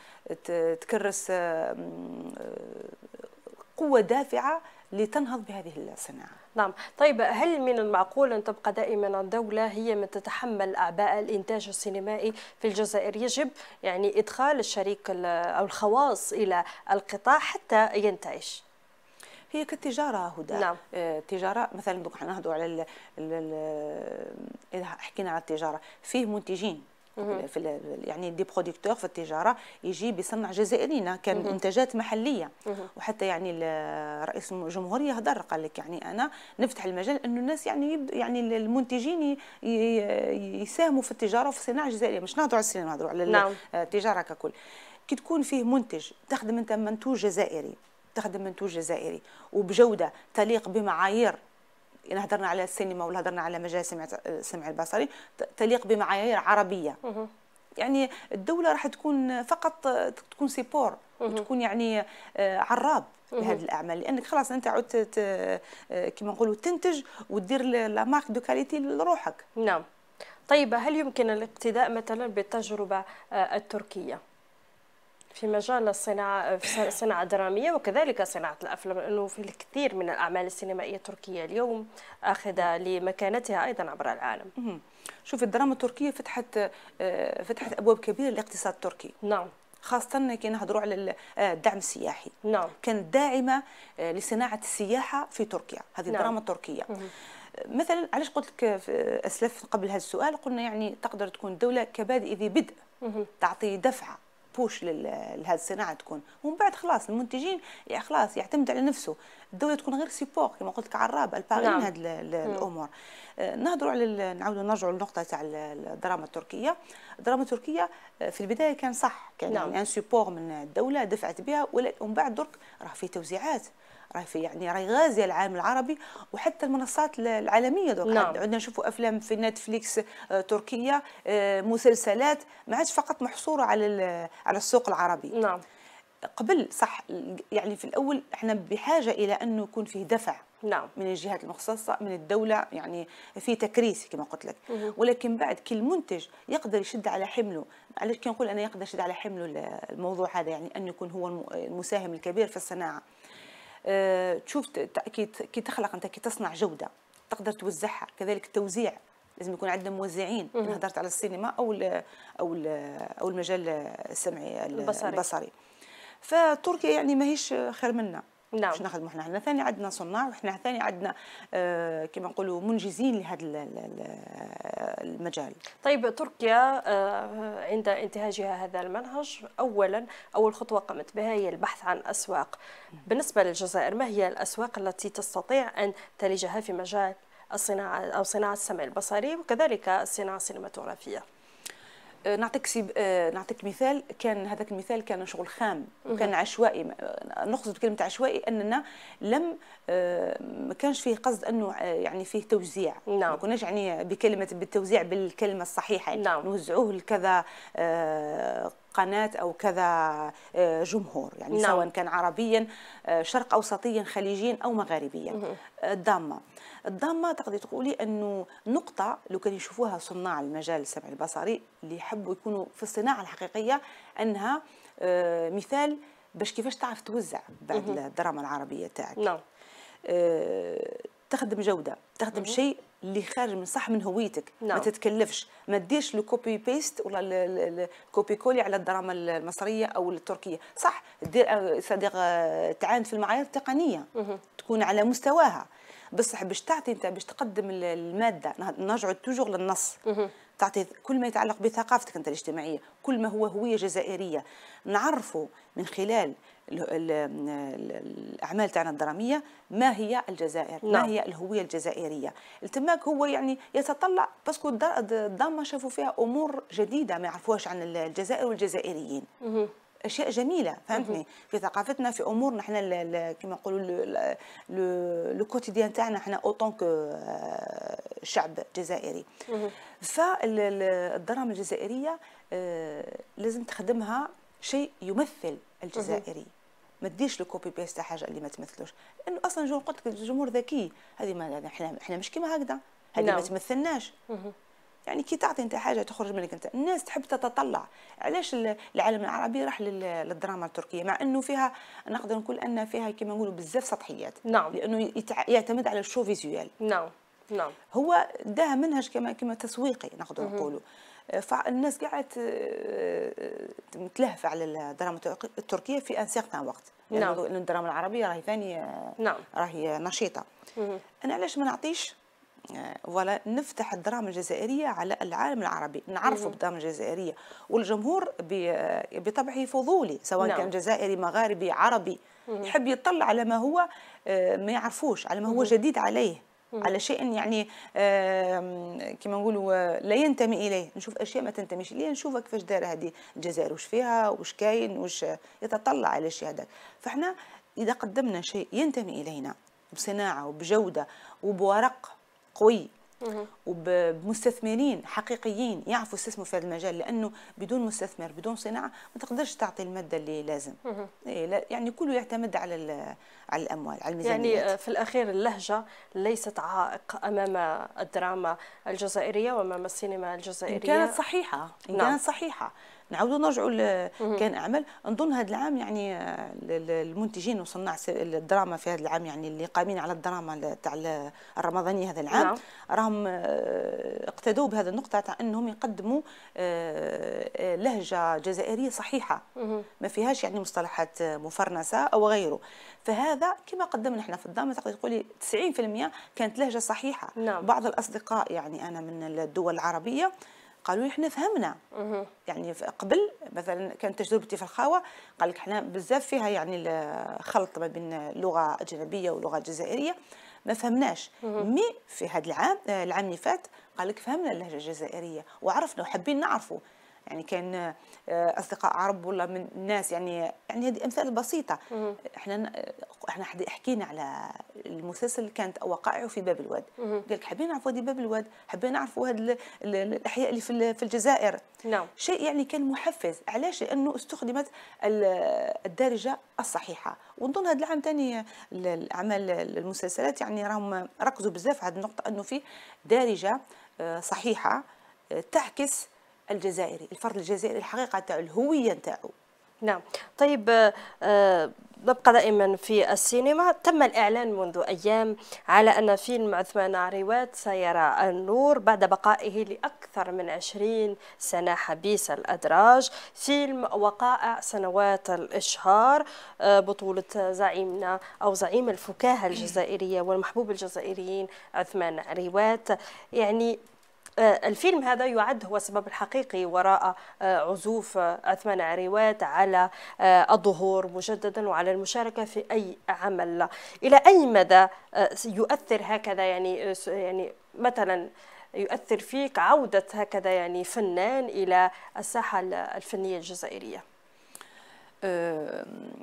تكرس قوه دافعه لتنهض بهذه الصناعه. نعم، طيب هل من المعقول ان تبقى دائما الدوله هي من تتحمل اعباء الانتاج السينمائي في الجزائر؟ يجب يعني ادخال الشريك او الخواص الى القطاع حتى ينتعش. هي كالتجاره هدى نعم. التجاره آه، مثلا دوك حنا نهضروا على ال ال حكينا على التجاره فيه منتجين في يعني دي بروديكتور في التجاره يجي بيصنع جزائرينا كان منتجات محليه وحتى يعني رئيس الجمهوريه هضر قال لك يعني انا نفتح المجال انه الناس يعني يبدو يعني المنتجين يساهموا في التجاره وفي الصناعه الجزائريه مش نهضروا على السينما نهضروا على التجاره نعم. آه، ككل كي تكون فيه منتج تخدم انت منتوج جزائري تخدم منتوج جزائري وبجوده تليق بمعايير إن هدرنا على السينما ولا هدرنا على مجال سمع السمع البصري تليق بمعايير عربيه يعني الدوله راح تكون فقط تكون سيبور وتكون يعني آه، عراب لهذه الاعمال لانك خلاص انت عدت آه، كما نقولوا تنتج وتدير لا مارك دو كاليتي لروحك نعم طيب هل يمكن الاقتداء مثلا بالتجربه آه، التركيه في مجال الصناعة في الصناعة الدرامية وكذلك صناعة الأفلام لأنه في الكثير من الأعمال السينمائية التركية اليوم آخذة لمكانتها أيضا عبر العالم شوف الدراما التركية فتحت آه، فتحت أبواب كبيرة للاقتصاد التركي نعم خاصة كي نهضروا على آه، الدعم السياحي نعم كانت داعمة آه، لصناعة السياحة في تركيا هذه نعم. الدراما التركية مم. مثلا علاش قلت لك اسلفت قبل هذا السؤال قلنا يعني تقدر تكون دولة كبادئ ذي بدء تعطي دفعه بوش لهذه الصناعه تكون ومن بعد خلاص المنتجين خلاص يعتمد على نفسه الدوله تكون غير سيبور كما قلت لك عراب الباغين نعم. هذه الامور آه، نهضروا على نعاودوا نرجعوا للنقطه تاع الدراما التركيه الدراما التركيه آه، في البدايه كان صح كان نعم. يعني سيبور من الدوله دفعت بها ومن بعد درك راه في توزيعات راهي في يعني راهي غازيه العالم العربي وحتى المنصات العالميه دوك نعم. عندنا نشوفوا افلام في نتفليكس آه، تركيه آه، مسلسلات ما عادش فقط محصوره على على السوق العربي نعم قبل صح يعني في الاول احنا بحاجه الى انه يكون فيه دفع نعم من الجهات المختصه من الدوله يعني في تكريس كما قلت لك مه. ولكن بعد كل منتج يقدر يشد على حمله علاش كنقول انا يقدر يشد على حمله الموضوع هذا يعني انه يكون هو المساهم الكبير في الصناعه تشوف آه، كي تخلق انت كي تصنع جوده تقدر توزعها كذلك التوزيع لازم يكون عندنا موزعين ان هضرت على السينما او ال او ال او المجال السمعي البصري, البصري. فتركيا يعني ماهيش خير منا نعم باش نخدموا احنا حنا ثاني عندنا صناع وحنا ثاني عندنا آه، كما نقولوا منجزين لهذا المجال طيب تركيا آه، عند انتهاجها هذا المنهج اولا اول خطوه قامت بها هي البحث عن اسواق بالنسبه للجزائر ما هي الاسواق التي تستطيع ان تلجها في مجال الصناعه او صناعه السمع البصري وكذلك الصناعه السينماتوغرافيه نعطيك سيب... آه، نعطيك مثال كان هذاك المثال كان شغل خام وكان عشوائي نقصد بكلمه عشوائي اننا لم آه، ما كانش فيه قصد انه آه، يعني فيه توزيع نعم. ما كناش يعني بكلمه بالتوزيع بالكلمه الصحيحه يعني نعم. نوزعوه لكذا قناة أو كذا جمهور يعني نعم. سواء كان عربيا شرق أوسطيا خليجيا أو مغاربيا الضامة الضامه تقدري تقولي انه نقطه لو كان يشوفوها صناع المجال السمعي البصري اللي يحبوا يكونوا في الصناعه الحقيقيه انها آه، مثال باش كيفاش تعرف توزع بعد الدراما العربيه تاعك نعم آه، تخدم جوده تخدم شيء اللي خارج من صح من هويتك نعم. ما تتكلفش ما تديرش الكوبي بيست ولا الكوبي كولي على الدراما المصريه او التركيه صح دير آه، صديق تعاند في المعايير التقنيه مه. تكون على مستواها بصح باش تعطي انت باش تقدم الماده نرجعوا توجور للنص تعطي كل ما يتعلق بثقافتك انت الاجتماعيه كل ما هو هويه جزائريه نعرفوا من خلال الاعمال تاعنا الدراميه ما هي الجزائر نعم. ما هي الهويه الجزائريه التماك هو يعني يتطلع باسكو الضامه شافوا فيها امور جديده ما يعرفوهاش عن الجزائر والجزائريين اشياء جميله فهمتني في ثقافتنا في امورنا نحن كما نقولوا لو كوتيديان تاعنا احنا اوتون آه، كو شعب جزائري فالدراما الجزائريه آه، لازم تخدمها شيء يمثل الجزائري ما تديش الكوبي بيست حاجه اللي ما تمثلوش لانه اصلا جو قلت لك الجمهور ذكي هذه ما احنا احنا مش كيما هكذا هذه ما نعم. تمثلناش يعني كي تعطي انت حاجه تخرج منك انت الناس تحب تتطلع علاش العالم العربي راح للدراما التركيه مع انه فيها نقدر نقول ان فيها كما نقولوا بزاف سطحيات نعم لانه يتع... يعتمد على الشو فيزيوال نعم نعم هو ده منهج كما كما تسويقي نقدر نقولوا فالناس قاعد آه، متلهفه على الدراما التركيه في ان سيغتان وقت يعني نعم الدراما العربيه راهي ثاني نعم راهي نشيطه انا علاش ما نعطيش ولا نفتح الدراما الجزائريه على العالم العربي نعرفه أيوة. بالدراما الجزائريه والجمهور بطبعه فضولي سواء نعم. كان جزائري مغاربي عربي يحب يطلع على ما هو آه، ما يعرفوش على ما هو جديد عليه على شيء يعني كما نقولوا لا ينتمي اليه نشوف اشياء ما تنتميش اليه نشوفها كيفاش دايره هذه الجزائر وش فيها وش كاين وش يتطلع على الشيء هذاك فاحنا اذا قدمنا شيء ينتمي الينا بصناعه وبجوده وبورق قوي وبمستثمرين حقيقيين يعرفوا يستثمروا في هذا المجال لانه بدون مستثمر بدون صناعه ما تقدرش تعطي الماده اللي لازم إيه، يعني كله يعتمد على على الاموال على الميزانيات يعني آه، في الاخير اللهجه ليست عائق امام الدراما الجزائريه وامام السينما الجزائريه إن كانت صحيحه إن نعم. كانت صحيحه نعاودوا نرجعوا كان اعمال نظن هذا العام يعني آه، المنتجين وصناع الدراما في هذا العام يعني اللي قامين على الدراما تاع الرمضانيه هذا العام نعم. راهم آه، اقتدوا بهذه النقطه تاع انهم يقدموا آه، لهجه جزائريه صحيحه ما فيهاش يعني مصطلحات مفرنسه او غيره فهذا كما قدمنا احنا في الدراما تقدر تقولي 90% كانت لهجه صحيحه نعم. بعض الاصدقاء يعني انا من الدول العربيه قالوا لي احنا فهمنا يعني قبل مثلا كانت تجربتي في الخاوه قال لك احنا بزاف فيها يعني الخلط ما بين اللغه اجنبيه واللغه الجزائريه ما فهمناش مي في هذا العام آه، العام اللي فات قال لك فهمنا اللهجه الجزائريه وعرفنا وحابين نعرفوا يعني كان آه، اصدقاء عرب ولا من الناس يعني يعني هذه امثال بسيطه احنا احنا حكينا على المسلسل اللي كانت وقائعه في باب الواد قال لك حابين نعرفوا هذه باب الواد حابين نعرفوا هذه الاحياء اللي في في الجزائر نعم شيء يعني كان محفز علاش لانه استخدمت الدارجه الصحيحه ونظن هذا العام ثاني الاعمال المسلسلات يعني راهم ركزوا بزاف على هذه النقطه انه في دارجه آه، صحيحه آه، تعكس الجزائري الفرد الجزائري الحقيقه تاعو الهويه تاعو نعم طيب آه، آه، نبقى دائما في السينما تم الإعلان منذ أيام على أن فيلم عثمان عريوات سيرى النور بعد بقائه لأكثر من 20 سنة حبيس الأدراج فيلم وقائع سنوات الإشهار آه، بطولة زعيمنا أو زعيم الفكاهة الجزائرية والمحبوب الجزائريين عثمان عريوات يعني آه، الفيلم هذا يعد هو السبب الحقيقي وراء آه، عزوف عثمان آه، عريوات على الظهور مجددا وعلى المشاركه في اي عمل الى اي مدى يؤثر هكذا يعني يعني مثلا يؤثر فيك عوده هكذا يعني فنان الى الساحه الفنيه الجزائريه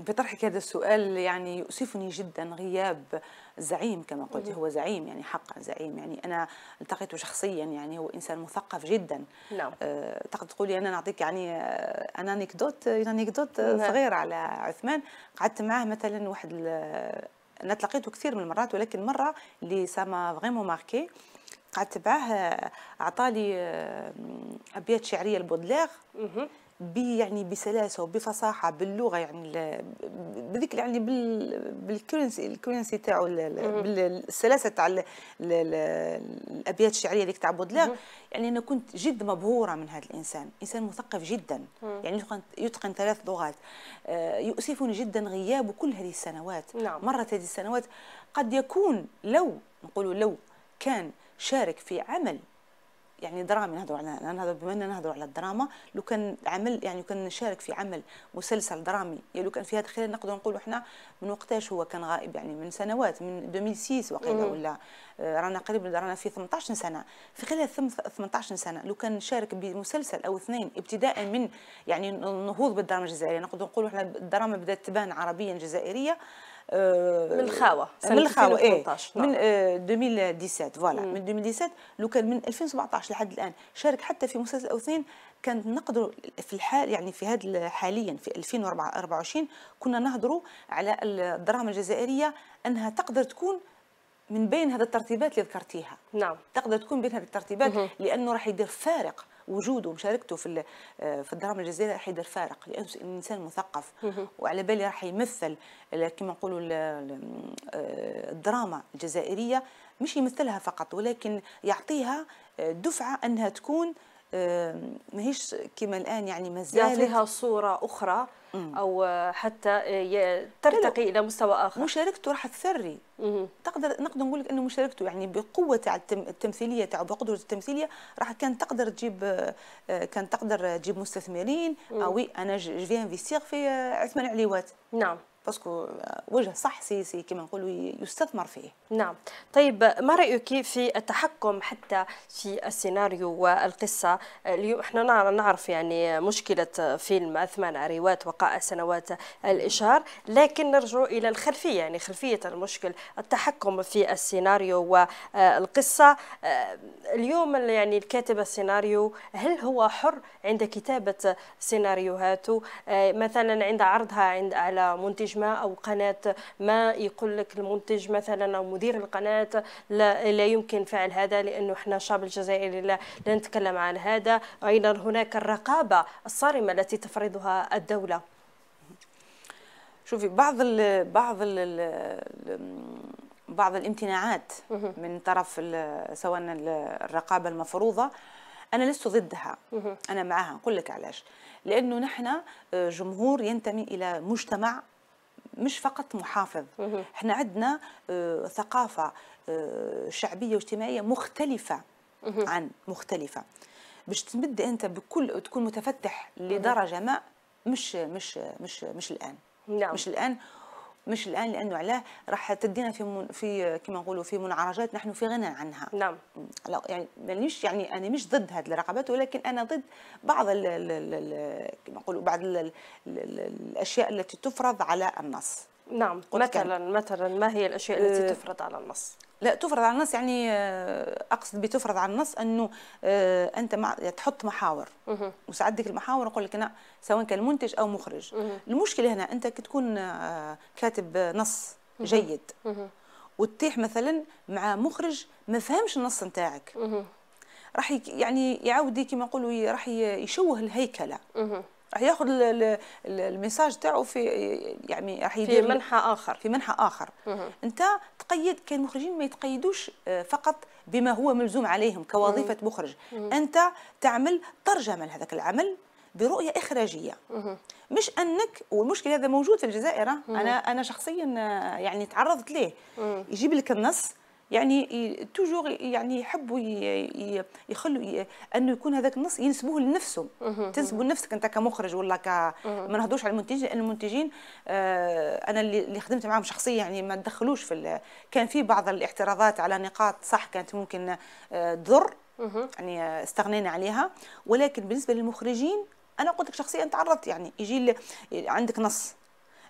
في طرحك هذا السؤال يعني يؤسفني جدا غياب زعيم كما قلت هو زعيم يعني حقا زعيم يعني انا التقيته شخصيا يعني هو انسان مثقف جدا نعم آه، تقدر تقولي انا نعطيك يعني آه، انا انكدوت انكدوت صغير على عثمان قعدت معاه مثلا واحد انا تلاقيته كثير من المرات ولكن مره اللي سما فريمون ماركي قعدت معاه آه، اعطاني ابيات شعريه لبودلير بي يعني بسلاسه وبفصاحه باللغه يعني بذيك يعني بالكرنسي الكرنسي تاعو بالسلاسه تاع الابيات الشعريه ذيك تاع بودلير يعني انا كنت جد مبهوره من هذا الانسان انسان مثقف جدا يعني يتقن ثلاث لغات آه، يؤسفني جدا غيابه كل هذه السنوات نعم. مرت هذه السنوات قد يكون لو نقول لو كان شارك في عمل يعني درامي نهضروا على نهضروا بما اننا نهضروا على الدراما لو كان عمل يعني لو كان نشارك في عمل مسلسل درامي يا يعني لو كان في هذا الخلال نقدروا نقولوا احنا من وقتاش هو كان غائب يعني من سنوات من 2006 وقيلا ولا آه، رانا قريب رانا في 18 سنه في خلال 18 سنه لو كان نشارك بمسلسل او اثنين ابتداء من يعني النهوض بالدراما الجزائريه نقدروا نقولوا احنا الدراما بدات تبان عربيا جزائريه من الخاوه آه، من الخاوه ايه نعم. من 2017 آه، فوالا من 2017 لو كان من 2017 لحد الان شارك حتى في مسلسل او اثنين كان نقدروا في الحال يعني في هذا حاليا في 2024 كنا نهضروا على الدراما الجزائريه انها تقدر تكون من بين هذه الترتيبات اللي ذكرتيها نعم تقدر تكون بين هذه الترتيبات مه. لانه راح يدير فارق وجوده ومشاركته في آه، في الدراما الجزائريه راح يدير فارق لانه انسان مثقف وعلى بالي راح يمثل آه، كما نقولوا آه، الدراما الجزائريه مش يمثلها فقط ولكن يعطيها دفعه انها تكون ماهيش كما الان يعني مازال يعطيها صوره اخرى او حتى ترتقي الى مستوى اخر مشاركته راح تثري تقدر نقدر نقول لك انه مشاركته يعني بقوه تاع التمثيليه تاع بقدره التمثيليه راح كان تقدر تجيب كان تقدر تجيب مستثمرين او آه انا جي انفيستيغ في عثمان عليوات نعم باسكو آه، وجه صح سي كما نقولوا يستثمر فيه نعم طيب ما رايك في التحكم حتى في السيناريو والقصه آه، اليوم احنا نعرف يعني مشكله فيلم اثمان عريوات وقاء سنوات الاشهار لكن نرجع الى الخلفيه يعني خلفيه المشكل التحكم في السيناريو والقصه آه، اليوم يعني الكاتب السيناريو هل هو حر عند كتابه سيناريوهاته مثلا عند عرضها عند على منتج منتج ما او قناه ما يقول لك المنتج مثلا او مدير القناه لا, لا يمكن فعل هذا لانه احنا الشعب الجزائري لا, لا نتكلم عن هذا ايضا هناك الرقابه الصارمه التي تفرضها الدوله شوفي بعض ال بعض ال بعض الامتناعات من طرف سواء الرقابه المفروضه انا لست ضدها انا معها نقول لك علاش لانه نحن آه، جمهور ينتمي الى مجتمع مش فقط محافظ احنا عندنا آه، ثقافه آه، شعبيه واجتماعيه مختلفه عن مختلفه باش تمد انت بكل تكون متفتح لدرجه ما مش مش مش مش الان نعم. مش الان مش الان لانه علاه راح تدينا في من في كما نقولوا في منعرجات نحن في غنى عنها نعم لا يعني مانيش يعني انا مش ضد هذه الرقابات ولكن انا ضد بعض كما نقولوا بعض ال ال الـ الاشياء التي تفرض على النص نعم يعني مثلا مثلا ما هي الاشياء التي آه، تفرض على النص لا تفرض على النص يعني آه، اقصد بتفرض على النص انه آه، انت مع تحط محاور وساعدك المحاور نقول لك انا سواء كان منتج او مخرج المشكله هنا انت كي تكون آه، كاتب نص جيد وتتيح مثلا مع مخرج ما فهمش النص نتاعك راح يعني يعاود كما نقولوا راح يشوه الهيكله راح ياخذ الميساج تاعو في يعني راح يدير في منحى اخر في منحى اخر مه. انت تقيد كان المخرجين ما يتقيدوش آه، فقط بما هو ملزوم عليهم كوظيفه مه. مخرج مه. انت تعمل ترجمه لهذاك العمل برؤيه اخراجيه مش انك والمشكل هذا موجود في الجزائر انا انا شخصيا آه، يعني تعرضت ليه يجيب لك النص يعني توجور يعني يحبوا يخلوا انه يكون هذاك النص ينسبوه لنفسهم تنسبوا لنفسك انت كمخرج ولا ك ما نهضوش على المنتجين لان آه، المنتجين انا اللي خدمت معاهم شخصيا يعني ما تدخلوش في ال... كان في بعض الاعتراضات على نقاط صح كانت ممكن آه، تضر يعني آه، استغنينا عليها ولكن بالنسبه للمخرجين انا قلت لك شخصيا تعرضت يعني يجي عندك نص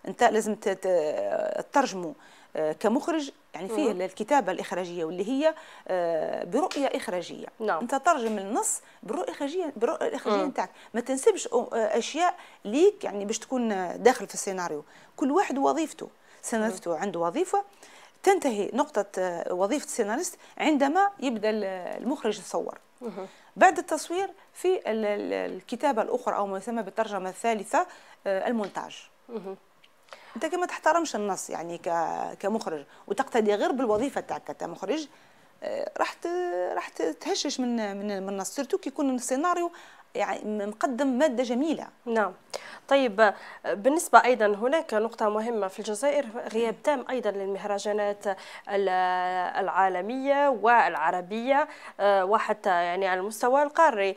انت لازم تترجمه آه، كمخرج يعني فيه الكتابه الاخراجيه واللي هي آه، برؤيه اخراجيه نعم. انت ترجم النص بالرؤيه الاخراجيه بالرؤيه الاخراجيه نتاعك ما تنسبش آه، اشياء ليك يعني باش تكون داخل في السيناريو كل واحد وظيفته سيناريو عنده وظيفه تنتهي نقطة وظيفة السيناريست عندما يبدأ المخرج يصور بعد التصوير في الكتابة الأخرى أو ما يسمى بالترجمة الثالثة المونتاج انت كما تحترمش النص يعني كمخرج وتقتدي غير بالوظيفه تاعك كمخرج آه، راح راح تهشش من من النص سيرتو كي يكون السيناريو يعني مقدم ماده جميله نعم طيب بالنسبة أيضا هناك نقطة مهمة في الجزائر غياب تام أيضا للمهرجانات العالمية والعربية وحتى يعني على المستوى القاري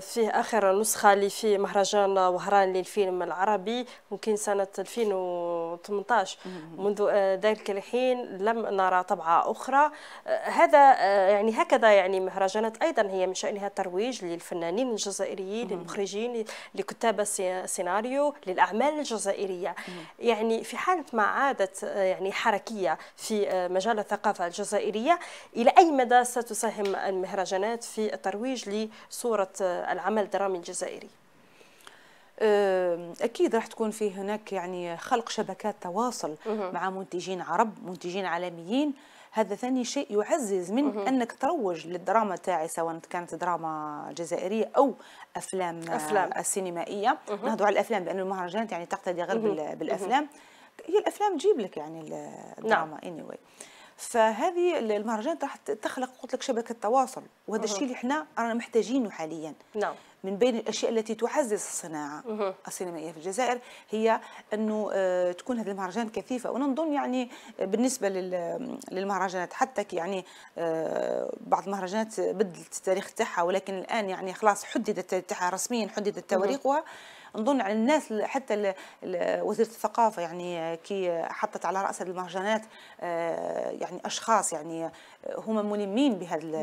في آخر نسخة اللي في مهرجان وهران للفيلم العربي ممكن سنة 2018 منذ ذلك الحين لم نرى طبعة أخرى هذا يعني هكذا يعني مهرجانات أيضا هي من شأنها الترويج للفنانين الجزائريين الجزائريين للمخرجين لكتاب السيناريو للأعمال الجزائرية يعني في حالة ما عادت آه، يعني حركية في آه، مجال الثقافة الجزائرية إلى أي مدى ستساهم المهرجانات في الترويج لصورة آه، العمل الدرامي الجزائري آه، اكيد راح تكون في هناك يعني خلق شبكات تواصل مع منتجين عرب منتجين عالميين هذا ثاني شيء يعزز من انك تروج للدراما تاعي سواء كانت دراما جزائريه او افلام, أفلام. السينمائيه نهضوا على الافلام لان المهرجانات يعني تقتدي غير بالافلام هي الافلام تجيب لك يعني نعم. الدراما اني anyway. فهذه المهرجانات راح تخلق قلت لك شبكه تواصل وهذا الشيء اللي احنا رانا محتاجينه حاليا نعم من بين الاشياء التي تعزز الصناعه السينمائيه في الجزائر هي انه آه، تكون هذه المهرجان كثيفه ونظن يعني بالنسبه للمهرجانات حتى يعني آه، بعض المهرجانات بدلت التاريخ تاعها ولكن الان يعني خلاص حددت تاعها رسميا حددت تواريخها نظن على الناس حتى وزيره الثقافه يعني كي حطت على راس المهرجانات آه، يعني اشخاص يعني آه، هم ملمين بهذا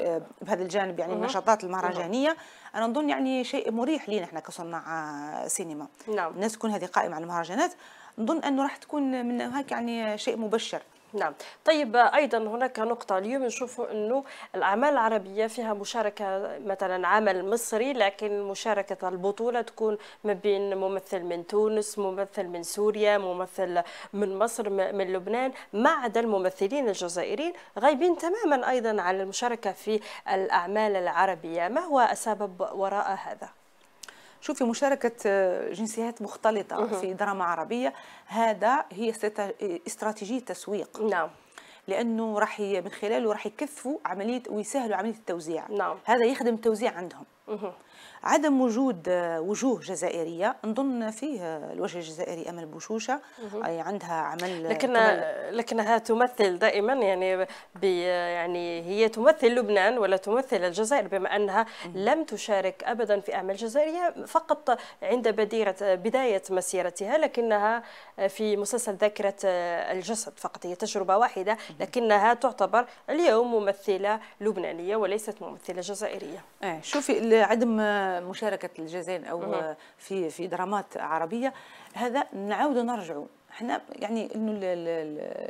آه، بهذا الجانب يعني النشاطات المهرجانيه انا نظن يعني شيء مريح لينا احنا كصناع سينما نعم. الناس تكون هذه قائمه على المهرجانات نظن انه راح تكون من هاك يعني شيء مبشر نعم طيب ايضا هناك نقطه اليوم نشوف انه الاعمال العربيه فيها مشاركه مثلا عمل مصري لكن مشاركه البطوله تكون ما بين ممثل من تونس ممثل من سوريا ممثل من مصر من لبنان ما عدا الممثلين الجزائريين غايبين تماما ايضا على المشاركه في الاعمال العربيه ما هو السبب وراء هذا شوفي مشاركة آه، جنسيات مختلطة مه. في دراما عربية هذا هي استراتيجية تسويق نعم لانه راح من خلاله راح يكثفوا عمليه ويسهلوا عمليه التوزيع نعم. هذا يخدم التوزيع عندهم عدم وجود وجوه جزائريه نظن فيه الوجه الجزائري امل بوشوشه اي عندها عمل لكن كمال. لكنها تمثل دائما يعني يعني هي تمثل لبنان ولا تمثل الجزائر بما انها لم تشارك ابدا في اعمال جزائريه فقط عند بديره بدايه مسيرتها لكنها في مسلسل ذاكره الجسد فقط هي تجربه واحده لكنها تعتبر اليوم ممثله لبنانيه وليست ممثله جزائريه. آه شوفي عدم مشاركه الجزائر او في في درامات عربيه هذا نعاودوا نرجعوا احنا يعني انه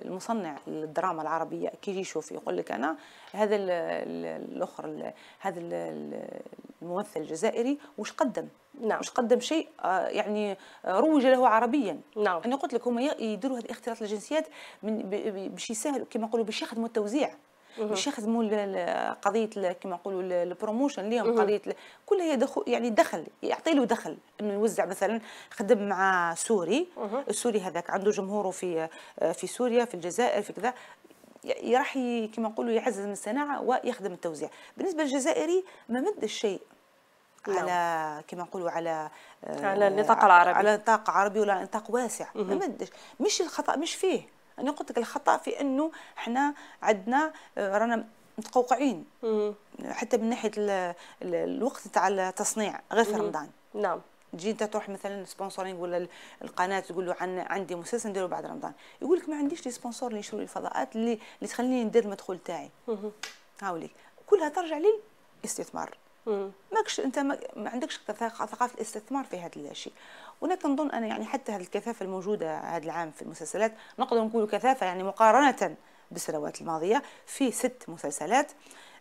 المصنع الدراما العربيه كي يجي يشوف يقول لك انا هذا الاخر هذا الممثل الجزائري واش قدم نعم واش قدم شيء آه، يعني آه، روج له عربيا نعم انا قلت لك هما يديروا هذه اختلاط الجنسيات من باش يسهلوا كما نقولوا باش يخدموا التوزيع باش يخدموا قضيه كما نقولوا البروموشن اليوم قضيه كلها هي دخل يعني دخل يعطي له دخل انه يوزع مثلا خدم مع سوري السوري هذاك عنده جمهوره في في سوريا في الجزائر في كذا راح كما نقولوا يعزز من الصناعه ويخدم التوزيع بالنسبه للجزائري ما مد الشيء نعم. على كما نقولوا على آه، على النطاق العربي على نطاق عربي ولا نطاق واسع ما مدش مش الخطا مش فيه انا قلت لك الخطا في انه حنا عندنا آه، رانا متقوقعين حتى من ناحيه الوقت تاع التصنيع غير في رمضان نعم تجي انت تروح مثلا سبونسورينغ ولا القناه تقول له عن عندي مسلسل نديره بعد رمضان يقول لك ما عنديش لي سبونسور اللي يشروا لي الفضاءات اللي اللي تخليني ندير المدخول تاعي هاوليك كلها ترجع للاستثمار ماكش انت ما عندكش ثقافه الاستثمار في هذا الشيء ولكن نظن أنا يعني حتى الكثافة الموجودة هذا العام في المسلسلات نقدر نقول كثافة يعني مقارنة بالسنوات الماضية في ست مسلسلات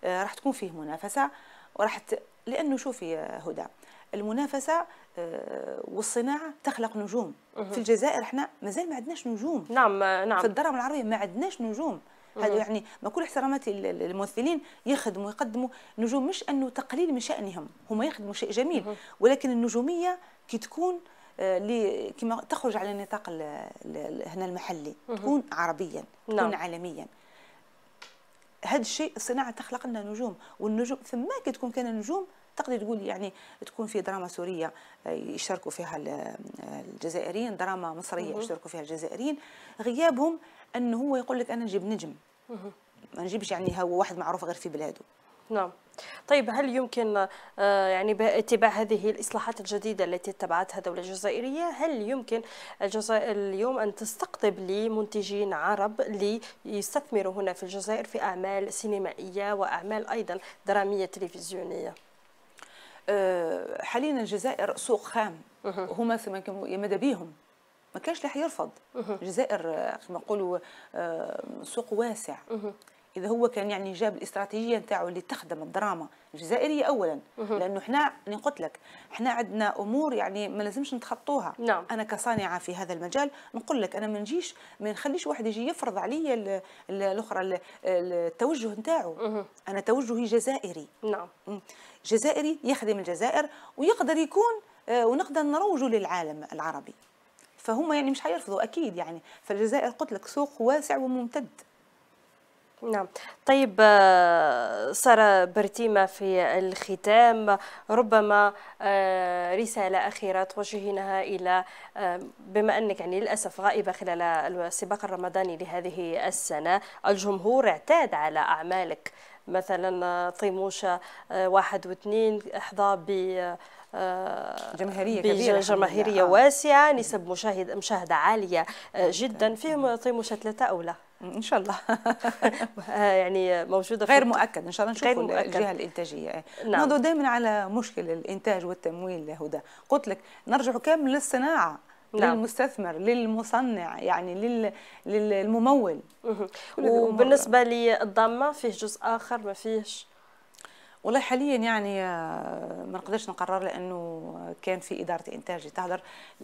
آه، راح تكون فيه منافسة وراح ت... لأنه شوفي هدى المنافسه آه، والصناعه تخلق نجوم في الجزائر احنا مازال ما عندناش نجوم نعم آه، نعم في الدراما العربيه ما عندناش نجوم هذا يعني ما كل احتراماتي للممثلين يخدموا يقدموا نجوم مش انه تقليل من شانهم هما يخدموا شيء جميل ولكن النجوميه كي تكون اللي آه، كما تخرج على النطاق هنا المحلي تكون عربيا تكون نعم. عالميا هذا الشيء الصناعه تخلق لنا نجوم والنجوم ثم كي تكون كان نجوم تقدر تقول يعني تكون في دراما سوريه آه، يشاركوا فيها آه، الجزائريين دراما مصريه يشاركوا فيها الجزائريين غيابهم انه هو يقول لك انا نجيب نجم ما نجيبش يعني هو واحد معروف غير في بلاده نعم طيب هل يمكن آه، يعني باتباع هذه الاصلاحات الجديده التي اتبعتها الدوله الجزائريه هل يمكن الجزائر اليوم ان تستقطب لمنتجين عرب ليستثمروا هنا في الجزائر في اعمال سينمائيه واعمال ايضا دراميه تلفزيونيه آه، حاليا الجزائر سوق خام هما ماذا بيهم ما كانش راح يرفض الجزائر آه، كما نقولوا سوق واسع اذا هو كان يعني جاب الاستراتيجيه نتاعو اللي تخدم الدراما الجزائريه اولا لانه احنا اللي قلت لك احنا عندنا امور يعني ما لازمش نتخطوها نعم. انا كصانعه في هذا المجال نقول لك انا ما نجيش ما نخليش واحد يجي يفرض عليا الاخرى التوجه نتاعو انا توجهي جزائري نعم جزائري يخدم الجزائر ويقدر يكون آه، ونقدر نروجوا للعالم العربي فهم يعني مش حيرفضوا اكيد يعني فالجزائر قلت لك سوق واسع وممتد نعم طيب آه، سارة برتيمة في الختام ربما آه، رسالة أخيرة توجهينها إلى آه، بما أنك يعني للأسف غائبة خلال السباق الرمضاني لهذه السنة الجمهور اعتاد على أعمالك مثلا طيموشة واحد واثنين احظى ب جماهيريه كبيره جماهيريه واسعه نسب مشاهد مشاهده عاليه جدا فيهم طيموشة ثلاثه اولى ان شاء الله آه، يعني موجوده غير مؤكد ان شاء الله نشوف الجهه الانتاجيه آه. نعم. نقضوا دائما على مشكل الانتاج والتمويل لهدى قلت لك نرجع كامل للصناعه نعم. للمستثمر للمصنع يعني لل... للممول وبالنسبه للضمه فيه جزء اخر ما فيهش والله حاليا يعني آه، ما نقدرش نقرر لانه كان في اداره انتاج تهدر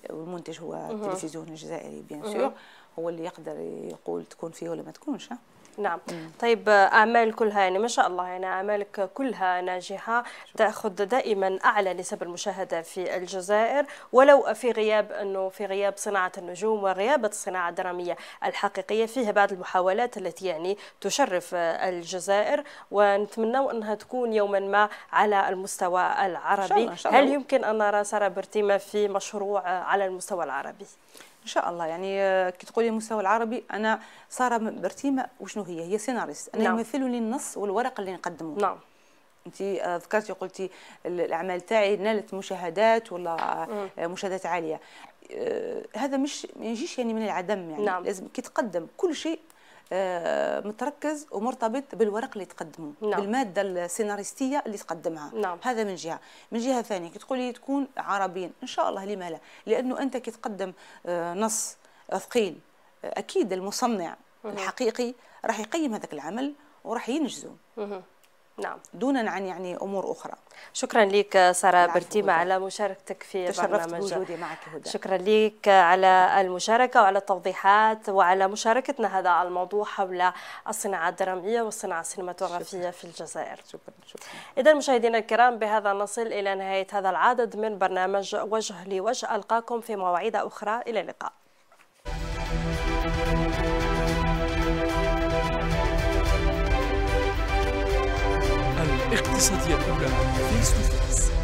والمنتج هو التلفزيون الجزائري بيان سور هو اللي يقدر يقول تكون فيه ولا ما تكونش نعم مم. طيب اعمال كلها يعني ما شاء الله يعني اعمالك كلها ناجحه تاخذ دائما اعلى نسب المشاهده في الجزائر ولو في غياب انه في غياب صناعه النجوم وغيابه الصناعه الدراميه الحقيقيه فيها بعض المحاولات التي يعني تشرف الجزائر ونتمنى انها تكون يوما ما على المستوى العربي شاء الله شاء الله. هل يمكن ان نرى ساره برتيمه في مشروع على المستوى العربي ان شاء الله يعني آه، كي تقولي المستوى العربي انا ساره برتيمه وشنو هي هي سيناريست انا نعم. يمثلني النص والورق اللي نقدمه نعم انت آه، ذكرتي قلتي الاعمال تاعي نالت مشاهدات ولا آه، مم. مشاهدات عاليه هذا مش ما يجيش يعني من العدم يعني نعم. لازم كي تقدم كل شيء آه، متركز ومرتبط بالورق اللي تقدمه نعم. بالماده السيناريستيه اللي تقدمها نعم. هذا من جهه من جهه ثانيه كي تقولي تكون عربيا ان شاء الله لما لا لانه انت كي تقدم آه، نص ثقيل آه، اكيد المصنع الحقيقي راح يقيم هذاك العمل وراح ينجزه نعم دونا عن يعني امور اخرى شكرا لك ساره برتيمه على مشاركتك في برنامج وجودي معك هدى شكرا لك على المشاركه وعلى التوضيحات وعلى مشاركتنا هذا الموضوع حول الصناعه الدراميه والصناعه السينماتوغرافيه في الجزائر شكرا شكرا اذا مشاهدينا الكرام بهذا نصل الى نهايه هذا العدد من برنامج وجه لوجه القاكم في مواعيد اخرى الى اللقاء Essa diatura face to face.